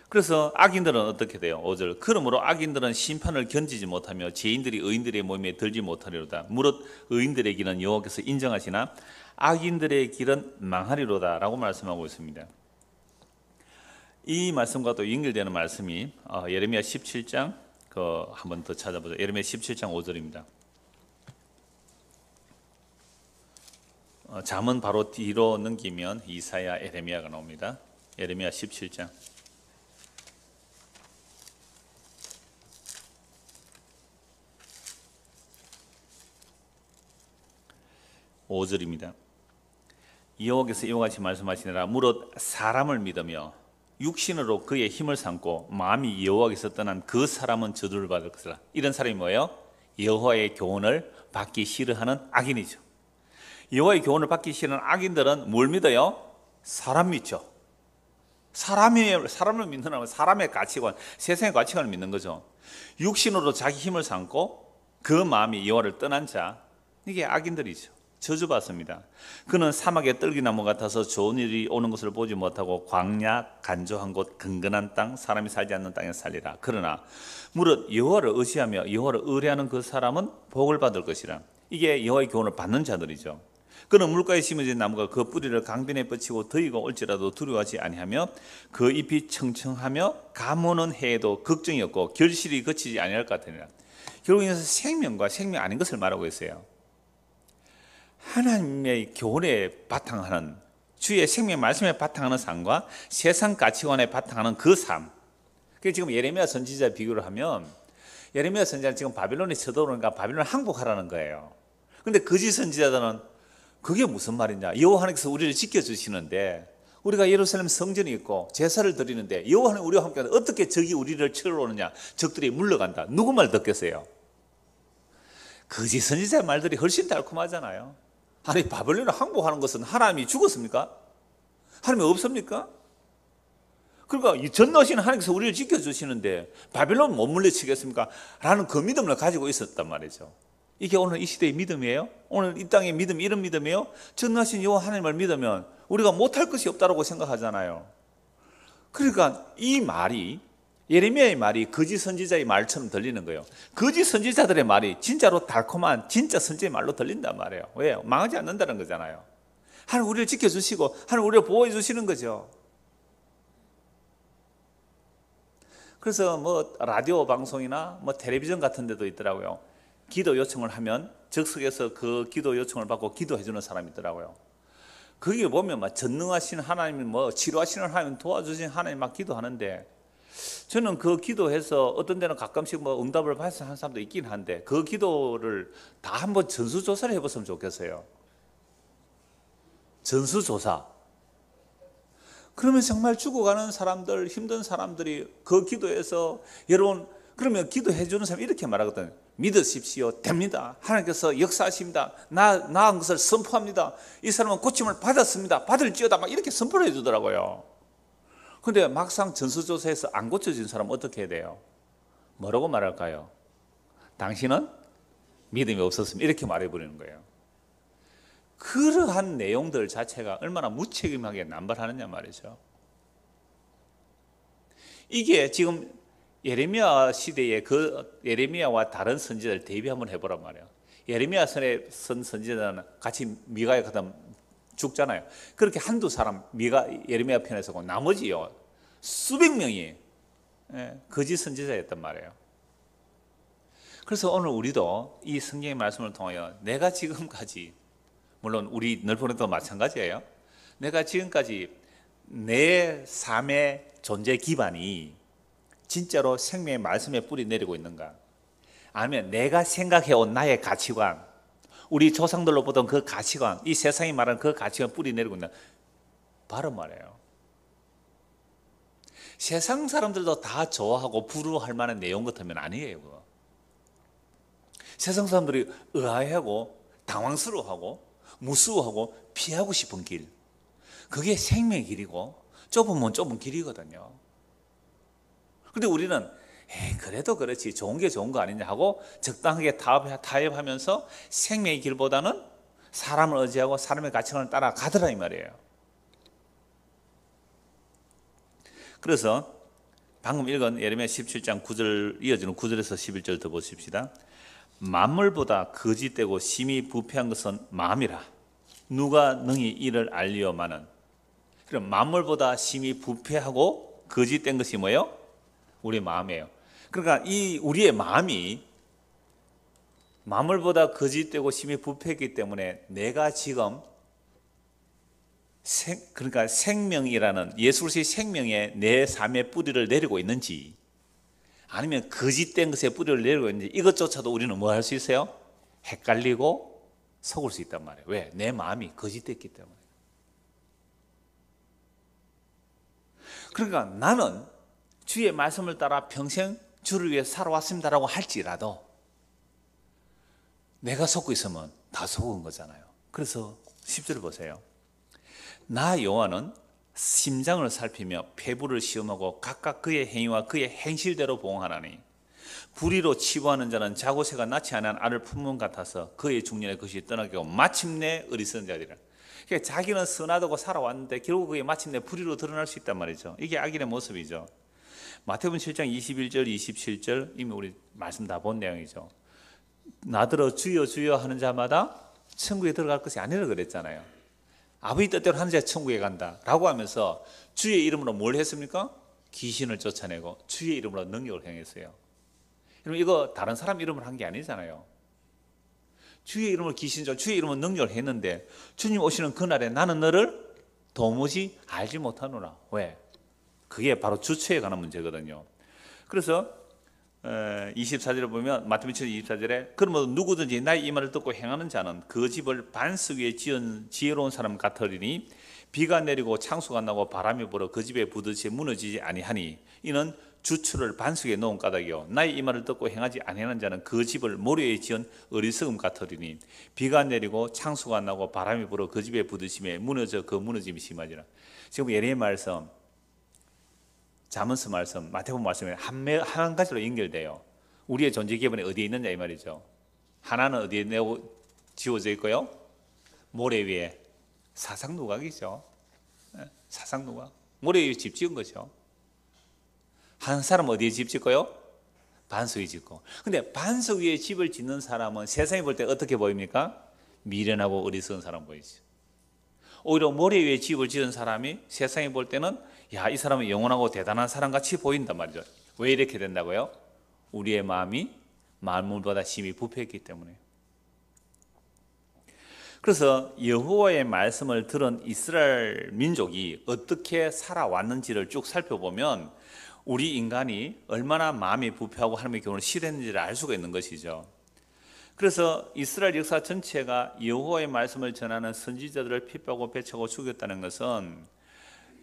그래서 악인들은 어떻게 돼요? 5절. 그러므로 악인들은 심판을 견디지 못하며 죄인들이 의인들의 몸에 들지 못하리로다. 무릇 의인들의 길은 여호와께서 인정하시나 악인들의 길은 망하리로다라고 말씀하고 있습니다. 이 말씀과 또 연결되는 말씀이 어, 예레미야 17장 그 한번 더 찾아보죠. 예레미야 17장 5절입니다. 어, 잠은 바로 뒤로 넘기면 이사야 예레미야가 나옵니다. 예레미야 17장 5절입니다. 여호와께서 이와 같이 말씀하시느라 무릇 사람을 믿으며 육신으로 그의 힘을 삼고 마음이 여호와께서 떠난 그 사람은 저주를 받을 것이라. 이런 사람이 뭐예요? 여호와의 교훈을 받기 싫어하는 악인이죠. 여호와의 교훈을 받기 싫어 악인들은 뭘 믿어요? 사람 믿죠. 사람의 사람을 믿는다면 사람의 가치관, 세상의 가치관을 믿는 거죠. 육신으로 자기 힘을 삼고 그 마음이 여호와를 떠난 자, 이게 악인들이죠. 저주받습니다. 그는 사막의 떨기나무 같아서 좋은 일이 오는 것을 보지 못하고 광야 간조한 곳 근근한 땅 사람이 살지 않는 땅에 살리라. 그러나 무릇 여호와를 의지하며 여호와를 의뢰하는 그 사람은 복을 받을 것이라. 이게 여호와의 교훈을 받는 자들이죠. 그는 물가에 심어진 나무가 그 뿌리를 강변에 뻗치고 더위가 올지라도 두려워하지 아니하며 그 잎이 청청하며 가무는 해에도 걱정이 없고 결실이 거치지 아니할 것 같으니라. 결국에서 생명과 생명 아닌 것을 말하고 있어요. 하나님의 교훈에 바탕하는 주의 생명 말씀에 바탕하는 삶과 세상 가치관에 바탕하는 그 삶. 그 지금 예레미야 선지자 비교를 하면 예레미야 선지자 지금 바빌론이 쳐들어오니까 바빌론 항복하라는 거예요. 근데 거짓 선지자들은 그게 무슨 말이냐? 여호와께서 우리를 지켜 주시는데 우리가 예루살렘 성전이 있고 제사를 드리는데 여호와는 우리와 함께 어떻게 적이 우리를 치러 오느냐? 적들이 물러간다. 누구 말 듣겠어요? 거짓 선지자 말들이 훨씬 달콤하잖아요. 아니 바벨론을 항복하는 것은 하나님이 죽었습니까? 하나님이 없습니까? 그러니까 전노신 하나님께서 우리를 지켜주시는데 바벨론 못 물리치겠습니까? 라는 그 믿음을 가지고 있었단 말이죠. 이게 오늘 이 시대의 믿음이에요? 오늘 이 땅의 믿음 이런 믿음이에요? 전노신 여 하나님을 믿으면 우리가 못할 것이 없다고 생각하잖아요. 그러니까 이 말이 예레미야의 말이 거짓 선지자의 말처럼 들리는 거예요. 거짓 선지자들의 말이 진짜로 달콤한 진짜 선지의 말로 들린단 말이에요. 왜요? 망하지 않는다는 거잖아요. 하나님 우리를 지켜주시고 하나님 우리를 보호해 주시는 거죠. 그래서 뭐 라디오 방송이나 뭐 텔레비전 같은 데도 있더라고요. 기도 요청을 하면 즉석에서 그 기도 요청을 받고 기도해 주는 사람이 있더라고요. 거기 보면 막 전능하신 하나님, 뭐 치료하시는 하나님, 도와주신 하나님 막 기도하는데 저는 그 기도해서 어떤 데는 가끔씩 뭐 응답을 받 발생한 사람도 있긴 한데 그 기도를 다 한번 전수조사를 해봤으면 좋겠어요. 전수조사. 그러면 정말 죽어가는 사람들, 힘든 사람들이 그 기도에서 여러분, 그러면 기도해 주는 사람 이렇게 말하거든요. 믿으십시오. 됩니다. 하나님께서 역사하십니다. 나, 나은 것을 선포합니다. 이 사람은 고침을 받았습니다. 받을지어다. 막 이렇게 선포를 해 주더라고요. 근데 막상 전수조사에서 안 고쳐진 사람 어떻게 해야 돼요? 뭐라고 말할까요? 당신은 믿음이 없었음 이렇게 말해버리는 거예요. 그러한 내용들 자체가 얼마나 무책임하게 남발하느냐 말이죠. 이게 지금 예레미야 시대의 그 예레미야와 다른 선지자를 대비 한번 해보란 말이에요. 예레미야 선에 선 선지자는 같이 미가에 가던 죽잖아요. 그렇게 한두 사람 미가 예레미야 편에서고 나머지요 수백 명이 예, 거짓 선지자였단 말이에요. 그래서 오늘 우리도 이 성경의 말씀을 통하여 내가 지금까지 물론 우리 널보내도 마찬가지예요. 내가 지금까지 내 삶의 존재 기반이 진짜로 생명의 말씀에 뿌리 내리고 있는가? 아니면 내가 생각해 온 나의 가치관, 우리 조상들로 보던 그 가치관, 이 세상이 말하는 그 가치관 뿌리 내리고 있는 바로 말이에요. 세상 사람들도 다 좋아하고 부러워할 만한 내용 같으면 아니에요. 그거. 세상 사람들이 의아해하고 당황스러워하고 무서워하고 피하고 싶은 길. 그게 생명의 길이고 좁으면 좁은 길이거든요. 근데 우리는 에이, 그래도 그렇지 좋은 게 좋은 거 아니냐 하고 적당하게 타협하면서 생명의 길보다는 사람을 의지하고 사람의 가치관을 따라가더라 이 말이에요. 그래서 방금 읽은 예레미야 17장 9절 이어지는 9절에서 11절 더 보십시다. 만물보다 거짓되고 심히 부패한 것은 마음이라. 누가 능히 이를 알리오마는 그럼 만물보다 심히 부패하고 거짓된 것이 뭐예요? 우리 마음이에요. 그러니까 이 우리의 마음이 마물보다 거짓되고 심히 부패했기 때문에 내가 지금 생, 그러니까 생명이라는 예수의 생명에 내 삶의 뿌리를 내리고 있는지 아니면 거짓된 것에 뿌리를 내리고 있는지 이것조차도 우리는 뭐 할 수 있어요? 헷갈리고 속을 수 있단 말이에요. 왜? 내 마음이 거짓됐기 때문에. 그러니까 나는 주의 말씀을 따라 평생 주를 위해 살아왔습니다라고 할지라도 내가 속고 있으면 다 속은 거잖아요. 그래서 10절 보세요. 나 요한은 심장을 살피며 폐부를 시험하고 각각 그의 행위와 그의 행실대로 봉하라니 불의로 치부하는 자는 자고새가 낳지 않은 아를 품문 같아서 그의 중년에 것이 떠나게 고 마침내 어리석은 자이라 그러니까 자기는 선하다고 살아왔는데 결국 그게 마침내 불의로 드러날 수 있단 말이죠. 이게 악인의 모습이죠. 마태복음 7장 21절 27절 이미 우리 말씀 다 본 내용이죠. 나들어 주여 주여 하는 자마다 천국에 들어갈 것이 아니라 그랬잖아요. 아버지 뜻대로 하는 자 천국에 간다라고 하면서 주의 이름으로 뭘 했습니까? 귀신을 쫓아내고 주의 이름으로 능력을 행했어요. 그럼 이거 다른 사람 이름으로 한게 아니잖아요. 주의 이름으로 귀신 쫓 주의 이름으로 능력을 했는데 주님 오시는 그날에 나는 너를 도무지 알지 못하노라. 왜? 그게 바로 주체에 관한 문제거든요. 그래서 24절에 보면 마태복음 24절에 그러므로 누구든지 나의 이 말을 듣고 행하는 자는 그 집을 반석 위에 지은 지혜로운 사람 같으리니 비가 내리고 창수가 나고 바람이 불어 그집에부딪치 무너지지 아니하니 이는 주추를 반석에 놓은 까닭이요 나의 이 말을 듣고 행하지 아니하는 자는 그 집을 모래에 지은 어리석음 같으리니 비가 내리고 창수가 나고 바람이 불어 그집에부딪히며 무너져 그 무너짐이 심하지라 지금 예레미야에서 자문서 말씀, 마태복음 말씀에 한, 한 가지로 연결돼요. 우리의 존재 기본이 어디에 있느냐 이 말이죠. 하나는 어디에 내고 지워져 있고요. 모래 위에 사상 누각이죠. 예, 사상 누각. 모래 위에 집 지은 거죠. 한 사람 어디에 집 짓고요? 반석 위에 짓고. 근데 반석 위에 집을 짓는 사람은 세상에 볼 때 어떻게 보입니까? 미련하고 어리석은 사람 보이죠. 오히려 모래 위에 집을 지은 사람이 세상에 볼 때는 야, 이 사람은 영원하고 대단한 사람 같이 보인단 말이죠. 왜 이렇게 된다고요? 우리의 마음이 만물보다 심히 부패했기 때문에. 그래서 여호와의 말씀을 들은 이스라엘 민족이 어떻게 살아왔는지를 쭉 살펴보면 우리 인간이 얼마나 마음이 부패하고 하나님의 교훈을 실했는지를 알 수가 있는 것이죠. 그래서 이스라엘 역사 전체가 여호와의 말씀을 전하는 선지자들을 핍박하고 배치하고 죽였다는 것은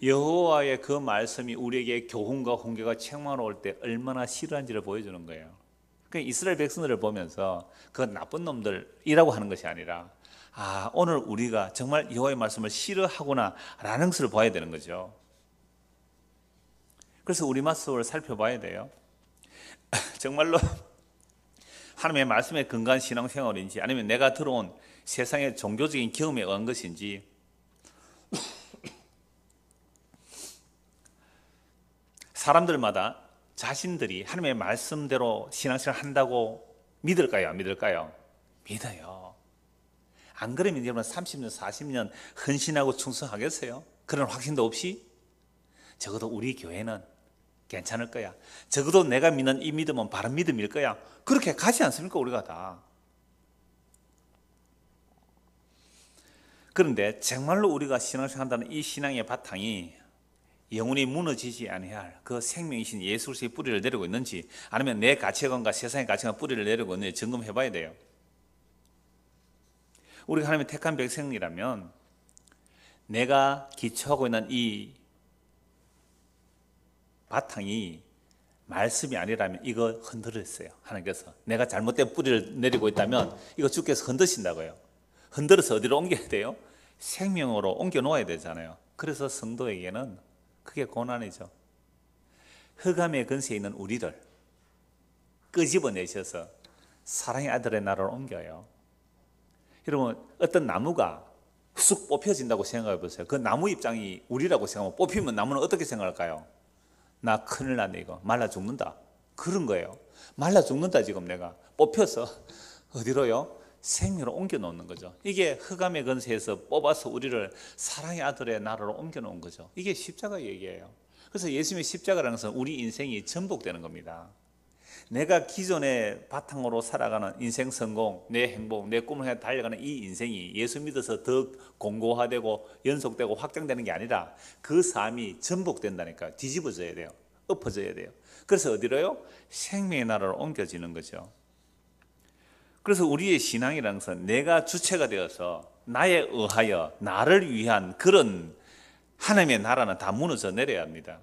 여호와의 그 말씀이 우리에게 교훈과 훈계가 책망으로 올때 얼마나 싫어한지를 보여주는 거예요. 그러니까 이스라엘 백성들을 보면서 그 나쁜 놈들이라고 하는 것이 아니라 아 오늘 우리가 정말 여호와의 말씀을 싫어하구나라는 것을 봐야 되는 거죠. 그래서 우리 말씀을 살펴봐야 돼요. 정말로 하나님의 말씀에 근간 신앙생활인지 아니면 내가 들어온 세상의 종교적인 경험에 의한 것인지 사람들마다 자신들이 하나님의 말씀대로 신앙생활 한다고 믿을까요? 안 믿을까요? 믿어요. 안 그러면 여러분 30년, 40년 헌신하고 충성하겠어요? 그런 확신도 없이? 적어도 우리 교회는 괜찮을 거야. 적어도 내가 믿는 이 믿음은 바른 믿음일 거야. 그렇게 가지 않습니까? 우리가 다. 그런데 정말로 우리가 신앙생활 한다는 이 신앙의 바탕이 영혼이 무너지지 않아야할 그 생명이신 예수의 뿌리를 내리고 있는지 아니면 내 가치관과 세상의 가치관 뿌리를 내리고 있는지 점검해 봐야 돼요. 우리가 하나님의 택한 백성이라면 내가 기초하고 있는 이 바탕이 말씀이 아니라면 이거 흔들었어요. 하나님께서 내가 잘못된 뿌리를 내리고 있다면 이거 주께서 흔드신다고요. 흔들어서 어디로 옮겨야 돼요? 생명으로 옮겨 놓아야 되잖아요. 그래서 성도에게는 그게 고난이죠. 흑암의 근세에 있는 우리를 끄집어내셔서 사랑의 아들의 나라로 옮겨요. 여러분 어떤 나무가 쑥 뽑혀진다고 생각해 보세요. 그 나무 입장이 우리라고 생각하면 뽑히면 나무는 어떻게 생각할까요? 나 큰일 났네 이거 말라 죽는다 그런 거예요. 말라 죽는다 지금 내가 뽑혀서 어디로요? 생명으로 옮겨놓는 거죠. 이게 흑암의 근세에서 뽑아서 우리를 사랑의 아들의 나라로 옮겨놓은 거죠. 이게 십자가 얘기예요. 그래서 예수님의 십자가라는 것은 우리 인생이 전복되는 겁니다. 내가 기존의 바탕으로 살아가는 인생 성공, 내 행복, 내 꿈을 향해 달려가는 이 인생이 예수 믿어서 더 공고화되고 연속되고 확장되는 게 아니라 그 삶이 전복된다니까 뒤집어져야 돼요. 엎어져야 돼요. 그래서 어디로요? 생명의 나라로 옮겨지는 거죠. 그래서 우리의 신앙이라는 것은 내가 주체가 되어서 나에 의하여 나를 위한 그런 하나님의 나라는 다 무너져 내려야 합니다.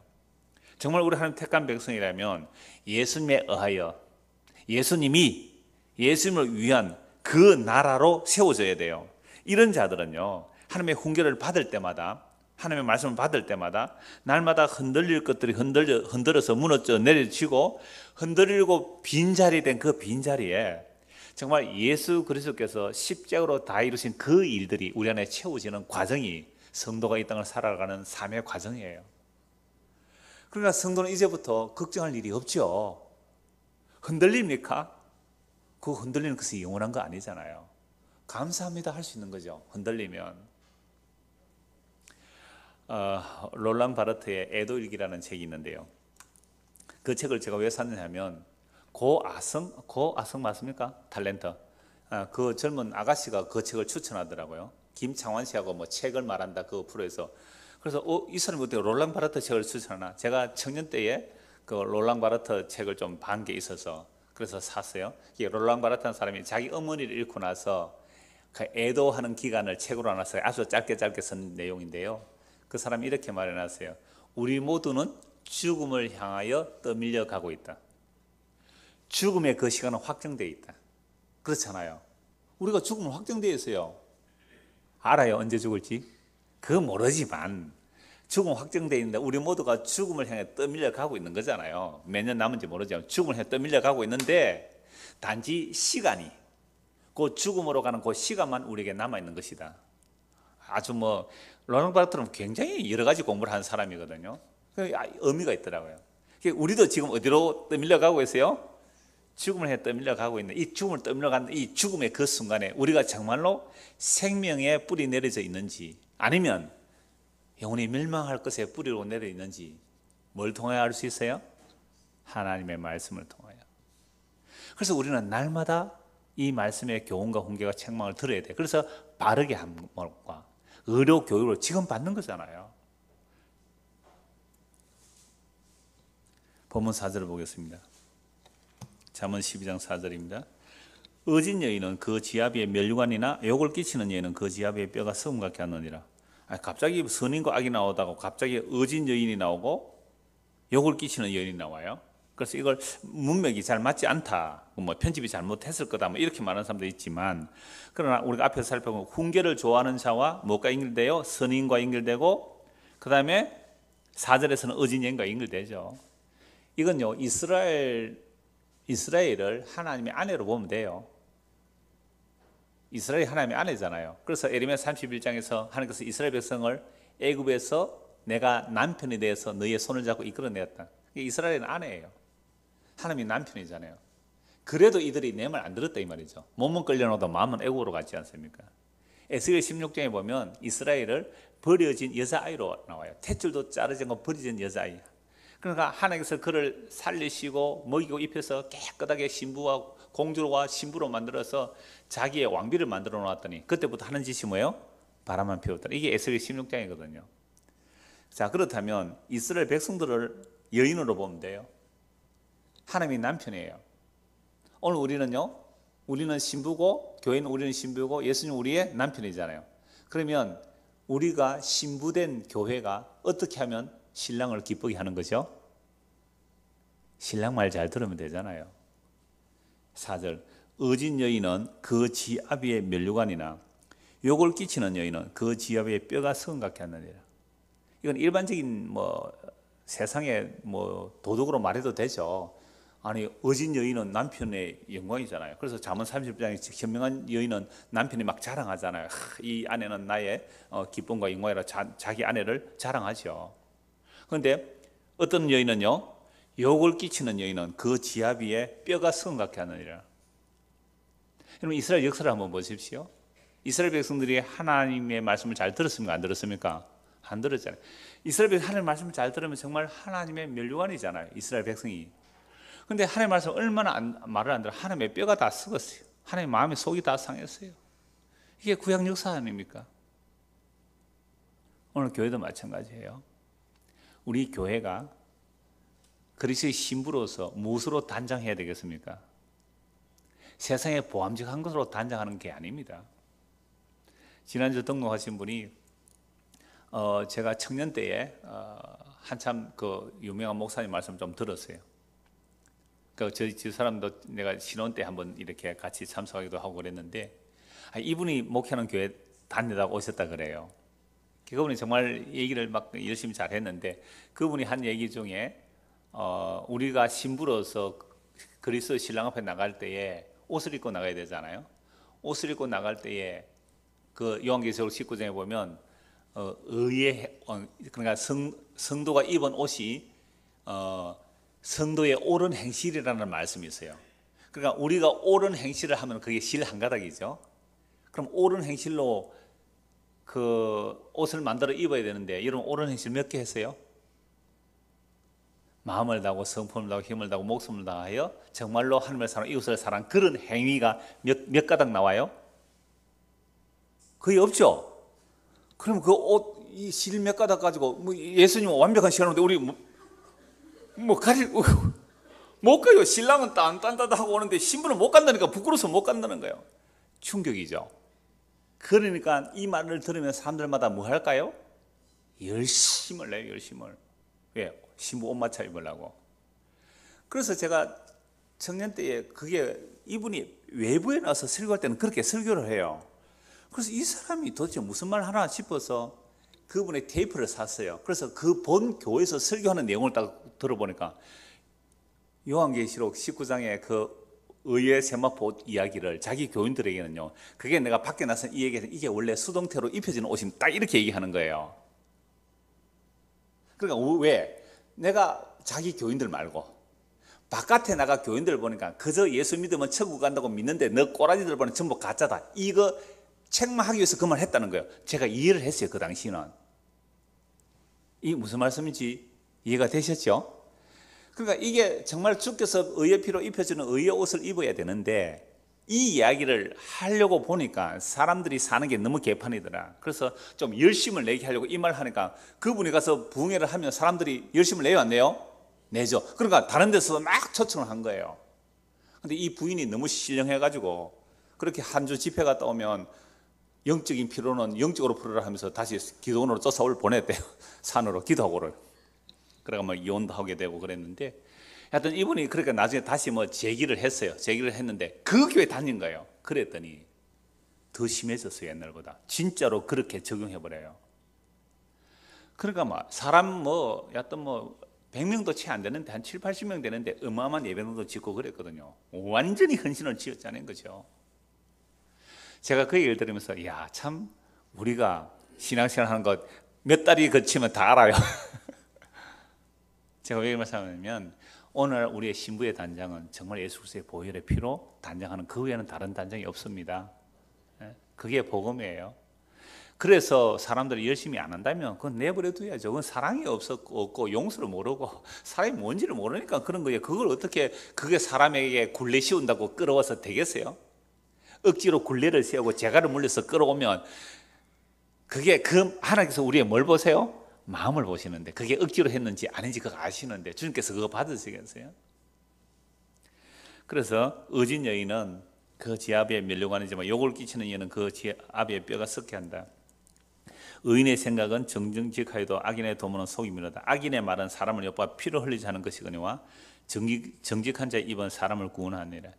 정말 우리 하나님 택한 백성이라면 예수님에 의하여 예수님이 예수님을 위한 그 나라로 세워져야 돼요. 이런 자들은요. 하나님의 훈계를 받을 때마다 하나님의 말씀을 받을 때마다 날마다 흔들릴 것들이 흔들려, 흔들어서 무너져 내려지고 흔들리고 빈자리 된 그 빈자리에 정말 예수 그리스도께서 십자가로 다 이루신 그 일들이 우리 안에 채워지는 과정이 성도가 이 땅을 살아가는 삶의 과정이에요. 그러나 성도는 이제부터 걱정할 일이 없죠. 흔들립니까? 그 흔들리는 것이 영원한 거 아니잖아요. 감사합니다 할 수 있는 거죠. 흔들리면. 어, 롤랑 바르트의 애도일기라는 책이 있는데요. 그 책을 제가 왜 샀느냐 하면 고아성 고아성 맞습니까? 탤런트 아, 그 젊은 아가씨가 그 책을 추천하더라고요. 김창완 씨하고 뭐 책을 말한다 그 프로에서 그래서 어, 이 사람이 어떻게 롤랑 바르트 책을 추천하나? 제가 청년 때에 그 롤랑 바르트 책을 좀 반 게 있어서 그래서 샀어요. 이게 롤랑 바르트는 사람이 자기 어머니를 잃고 나서 그 애도하는 기간을 책으로 나서 아주 짧게 짧게 쓴 내용인데요. 그 사람이 이렇게 말해놨어요. 우리 모두는 죽음을 향하여 떠밀려 가고 있다. 죽음의 그 시간은 확정되어 있다. 그렇잖아요. 우리가 죽음은 확정되어 있어요. 알아요. 언제 죽을지. 그거 모르지만 죽음 확정되어 있는데 우리 모두가 죽음을 향해 떠밀려 가고 있는 거잖아요. 몇 년 남은지 모르지만 죽음을 향해 떠밀려 가고 있는데 단지 시간이 그 죽음으로 가는 그 시간만 우리에게 남아 있는 것이다. 아주 뭐 로랑 바르트는 굉장히 여러 가지 공부를 한 사람이거든요. 그 아, 의미가 있더라고요. 그러니까 우리도 지금 어디로 떠 밀려가고 있어요? 죽음을 해 떠밀려 가고 있는 이 죽음을 떠밀려 가는 이 죽음의 그 순간에 우리가 정말로 생명의 뿌리 내려져 있는지 아니면 영혼이 멸망할 것에 뿌리로 내려 있는지 뭘 통하여 알 수 있어요? 하나님의 말씀을 통하여. 그래서 우리는 날마다 이 말씀의 교훈과 훈계가 책망을 들어야 돼. 그래서 바르게 함 것과 의료 교육을 지금 받는 거잖아요. 본문 사절을 보겠습니다. 잠언 12장 4절입니다. 어진 여인은 그 지압에 멸류관이나 욕을 끼치는 여인은 그 지압에 뼈가 썩음 같게 하느니라. 아, 갑자기 선인과 악이 나오다가 갑자기 어진 여인이 나오고 욕을 끼치는 여인이 나와요. 그래서 이걸 문맥이 잘 맞지 않다. 뭐, 뭐 편집이 잘못했을 거다. 뭐 이렇게 말하는 사람도 있지만 그러나 우리가 앞에서 살펴본 훈계를 좋아하는 자와 뭐가 연결돼요? 선인과 연결되고 그다음에 사절에서는 어진 여인과 연결되죠. 이건요. 이스라엘 이스라엘을 하나님의 아내로 보면 돼요. 이스라엘 하나님의 아내잖아요. 그래서 에레미 31장에서 하나님께서 이스라엘 백성을 애굽에서 내가 남편에 대해서 너희의 손을 잡고 이끌어내었다. 이스라엘은 아내예요. 하나님이 남편이잖아요. 그래도 이들이 내 말 안 들었다 이 말이죠. 몸은 끌려나도 마음은 애굽으로 갔지 않습니까? 에스겔 16장에 보면 이스라엘을 버려진 여자아이로 나와요. 탯줄도 자르진 거 버려진 여자아이. 그러니까 하나님께서 그를 살리시고 먹이고 입혀서 깨끗하게 신부와 공주와 신부로 만들어서 자기의 왕비를 만들어 놓았더니 그때부터 하는 짓이 뭐예요? 바람만 피웠더 이게 에스겔 16장이거든요. 자 그렇다면 이스라엘 백성들을 여인으로 보면 돼요. 하나님이 남편이에요. 오늘 우리는요. 우리는 신부고 교회는 우리는 신부고 예수님 우리의 남편이잖아요. 그러면 우리가 신부된 교회가 어떻게 하면 신랑을 기쁘게 하는 거죠. 신랑 말 잘 들으면 되잖아요. 4절 어진 여인은 그 지아비의 면류관이나 욕을 끼치는 여인은 그 지아비의 뼈가 성각해 하느니라. 이건 일반적인 뭐 세상에 뭐 도덕으로 말해도 되죠. 아니 어진 여인은 남편의 영광이잖아요. 그래서 잠언 30장에 현명한 여인은 남편이 막 자랑하잖아요. 하, 이 아내는 나의 어, 기쁨과 영광이라 자, 자기 아내를 자랑하죠. 그런데 어떤 여인은요, 욕을 끼치는 여인은 그 지압 위에 뼈가 성각해 하느니라. 여러분 이스라엘 역사를 한번 보십시오. 이스라엘 백성들이 하나님의 말씀을 잘 들었습니까? 안 들었습니까? 안 들었잖아요. 이스라엘 백성 하나님 말씀을 잘 들으면 정말 하나님의 멸류관이잖아요. 이스라엘 백성이. 근데 하나님 말씀 얼마나 안, 말을 안 들어 하나님의 뼈가 다 썩었어요. 하나님 마음의 속이 다 상했어요. 이게 구약 역사 아닙니까? 오늘 교회도 마찬가지예요. 우리 교회가 그리스의 신부로서 무엇으로 단장해야 되겠습니까? 세상에 보암직한 것으로 단장하는 게 아닙니다. 지난주 등록하신 분이 어 제가 청년 때에 어 한참 그 유명한 목사님 말씀 좀 들었어요. 그 저희 집 사람도 내가 신혼 때 한번 이렇게 같이 참석하기도 하고 그랬는데 아, 이분이 목회하는 교회 다니다가 오셨다 그래요. 그분이 정말 얘기를 막 열심히 잘 했는데 그분이 한 얘기 중에 어, 우리가 신부로서 그리스 신랑 앞에 나갈 때에 옷을 입고 나가야 되잖아요. 옷을 입고 나갈 때에 그 요한계시록 19장에 보면 어, 의의 어, 그러니까 성, 성도가 입은 옷이 어, 성도의 옳은 행실이라는 말씀이 있어요. 그러니까 우리가 옳은 행실을 하면 그게 실 한 가닥이죠. 그럼 옳은 행실로 그 옷을 만들어 입어야 되는데 이런 옳은 행실 몇 개 했어요? 마음을 다하고 성품을 다하고 힘을 다하고 목숨을 다하여 정말로 하나님을 사랑, 이웃을 사랑 그런 행위가 몇, 몇 가닥 나와요? 거의 없죠? 그럼 그 옷, 이 실 몇 가닥 가지고 뭐 예수님 완벽한 시간인데 우리 뭐, 뭐 가리, 못 가요. 신랑은 딴딴다 하고 오는데 신부는 못 간다니까 부끄러워서 못 간다는 거예요. 충격이죠. 그러니까 이 말을 들으면 사람들마다 뭐 할까요? 열심을 내요, 열심을. 왜? 예, 신부 옷 맞춰 입으려고. 그래서 제가 청년 때에 그게 이분이 외부에 나서 설교할 때는 그렇게 설교를 해요. 그래서 이 사람이 도대체 무슨 말 하나 싶어서 그분의 테이프를 샀어요. 그래서 그 본 교회에서 설교하는 내용을 딱 들어보니까 요한계시록 19장에 그 의회 세마포 이야기를 자기 교인들에게는요. 그게 내가 밖에 나서 이 얘기해서 이게 원래 수동태로 입혀지는 옷입니다. 딱 이렇게 얘기하는 거예요. 그러니까 왜? 내가 자기 교인들 말고 바깥에 나가 교인들 보니까 그저 예수 믿으면 천국 간다고 믿는데 너 꼬라지들 보니 전부 가짜다. 이거 책망하기 위해서 그말 했다는 거예요. 제가 이해를 했어요. 그 당시는. 이 무슨 말씀인지 이해가 되셨죠? 그러니까 이게 정말 주께서 의의 피로 입혀주는 의의 옷을 입어야 되는데 이 이야기를 하려고 보니까 사람들이 사는 게 너무 개판이더라. 그래서 좀 열심을 내게 하려고 이말을 하니까 그분이 가서 부흥회를 하면 사람들이 열심을 내요 안 내요? 내죠. 그러니까 다른 데서 막 초청을 한 거예요. 그런데이 부인이 너무 신령해가지고 그렇게 한 주 집회 갔다 오면 영적인 피로는 영적으로 풀어라 하면서 다시 기도원으로 쫓아올 보냈대요. 산으로 기도하고를. 그래가 그러니까 뭐 이혼도 하게 되고 그랬는데 하여튼 이분이 그러니까 나중에 다시 뭐 제기를 했어요. 제기를 했는데 그 교회 다닌 거예요. 그랬더니 더 심해졌어요 옛날보다. 진짜로 그렇게 적용해 버려요. 그러니까 뭐 사람 뭐 하여튼 뭐 100명도 채 안 되는데 한 7, 80명 되는데 어마어마한 예배도 짓고 그랬거든요. 완전히 헌신을 지었자는 거죠. 제가 그 얘기를 들으면서 야, 참 우리가 신앙생활 하는 것 몇 달이 거치면 다 알아요. 제가 왜 말씀하냐면 오늘 우리의 신부의 단장은 정말 예수 그리스도의 보혈의 피로 단장하는 그 외에는 다른 단장이 없습니다. 예? 그게 복음이에요. 그래서 사람들이 열심히 안 한다면 그건 내버려 둬야죠. 그건 사랑이 없었고 용서를 모르고 사람이 뭔지를 모르니까 그런 거예요. 그걸 어떻게 그게 사람에게 굴레 씌운다고 끌어와서 되겠어요? 억지로 굴레를 세우고 제갈을 물려서 끌어오면 그게 그 하나님께서 우리의 뭘 보세요? 마음을 보시는데 그게 억지로 했는지 아닌지 그거 아시는데 주님께서 그거 받으시겠어요? 그래서 어진 여인은 그 지압에 멸려가는지 뭐 욕을 끼치는 이는 그 지압에 뼈가 썩게 한다. 의인의 생각은 정정직하여도 악인의 도모는 속임이로다. 악인의 말은 사람을 욕과 피를 흘리지 는 것이거니와 정직, 정직한 자의 입은 사람을 구원하느니라.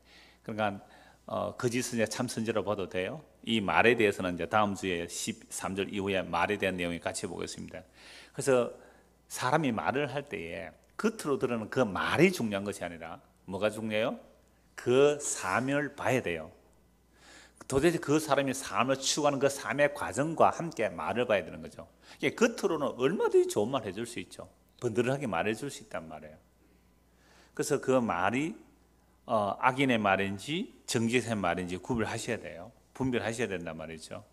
그러니까 어, 거짓 그 은참 선지라 봐도 돼요. 이 말에 대해서는 이제 다음 주에 13절 이후에 말에 대한 내용이 같이 보겠습니다. 그래서 사람이 말을 할 때에 겉으로 들으는 그 말이 중요한 것이 아니라 뭐가 중요해요? 그사을 봐야 돼요. 도대체 그 사람이 삶을 추구하는 그 삶의 과정과 함께 말을 봐야 되는 거죠. 이게 겉으로는 얼마든지 좋은 말 해줄 수 있죠. 번들하게 말해줄 수 있단 말이에요. 그래서 그 말이 어, 악인의 말인지 정직의 말인지 구별하셔야 돼요. 분별하셔야 된단 말이죠.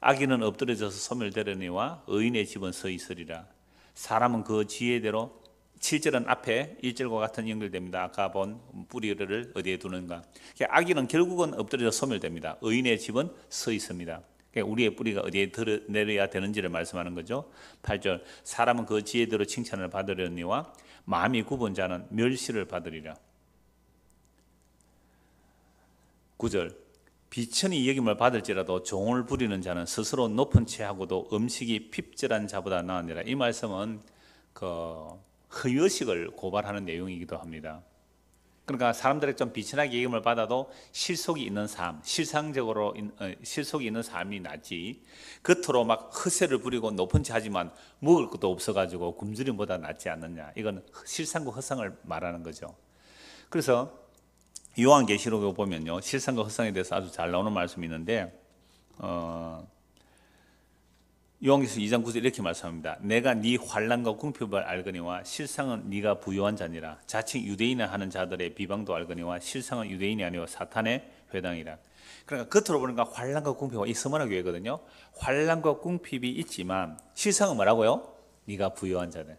악인은 엎드려져서 소멸되려니와 의인의 집은 서 있으리라. 사람은 그 지혜대로 7절은 앞에 1절과 같은 연결됩니다. 아까 본 뿌리를 어디에 두는가. 그러니까 악인은 결국은 엎드려져 소멸됩니다. 의인의 집은 서 있습니다. 그러니까 우리의 뿌리가 어디에 내려야 되는지를 말씀하는 거죠. 8절 사람은 그 지혜대로 칭찬을 받으려니와 마음이 굽은 자는 멸시를 받으리라. 9절 비천이 이여임을 받을지라도 종을 부리는 자는 스스로 높은 채하고도 음식이 핍절한 자보다 나으니라 이 말씀은 그 허여식을 고발하는 내용이기도 합니다. 그러니까 사람들의 좀 비천하게 이여임을 받아도 실속이 있는 삶, 실상적으로 어, 실속이 있는 삶이 낫지. 겉으로 막 허세를 부리고 높은 채 하지만 먹을 것도 없어가지고 굶주림보다 낫지 않느냐. 이건 실상과 허상을 말하는 거죠. 그래서 요한계시록에 보면요 실상과 허상에 대해서 아주 잘 나오는 말씀이 있는데 어, 요한계시록 2장 9절 이렇게 말씀합니다. 내가 네 환란과 궁핍을 알거니와 실상은 네가 부유한 자니라 자칭 유대인이 하는 자들의 비방도 알거니와 실상은 유대인이 아니오 사탄의 회당이라. 그러니까 겉으로 보니까 환란과 궁핍이 서만한 교회거든요. 환란과 궁핍이 있지만 실상은 뭐라고요? 네가 부유한 자들.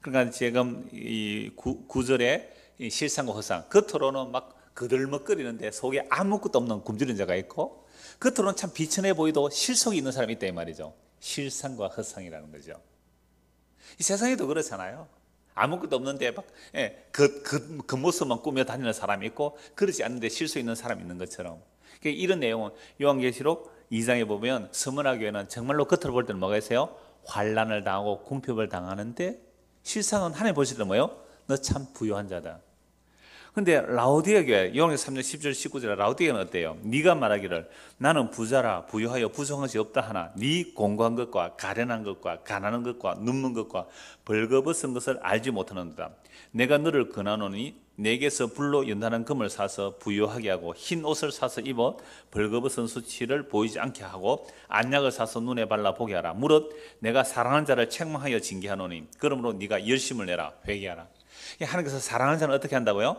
그러니까 지금 이 9, 절에 실상과 허상 겉으로는 그 막 그들먹거리는데 속에 아무것도 없는 굶주린 자가 있고 겉으로는 그 참 비천해 보이도 실속이 있는 사람이 있다 이 말이죠 실상과 허상이라는 거죠 이 세상에도 그렇잖아요 아무것도 없는데 막 예, 겉, 그, 겉, 겉모습만 꾸며 다니는 사람이 있고 그러지 않는데 실속 있는 사람이 있는 것처럼 그러니까 이런 내용은 요한계시록 2장에 보면 서문학교에는 정말로 겉으로 볼 때는 뭐가 있어요? 환란을 당하고 궁핍을 당하는데 실상은 하나님 보실 때 뭐예요? 너 참 부유한 자다 근데 라우디에게회 요한계 3장 10절 19절 에 라우디아는 어때요? 네가 말하기를 나는 부자라 부유하여 부성한 지 없다 하나 네 공고한 것과 가련한 것과 가난한 것과 눕는 것과 벌거벗은 것을 알지 못하는다 내가 너를 권하노니 내게서 불로 연단한 금을 사서 부유하게 하고 흰 옷을 사서 입어 벌거벗은 수치를 보이지 않게 하고 안약을 사서 눈에 발라 보게 하라. 무릇 내가 사랑하는 자를 책망하여 징계하노니 그러므로 네가 열심을 내라 회개하라. 하나님께서 사랑하는 자는 어떻게 한다고요?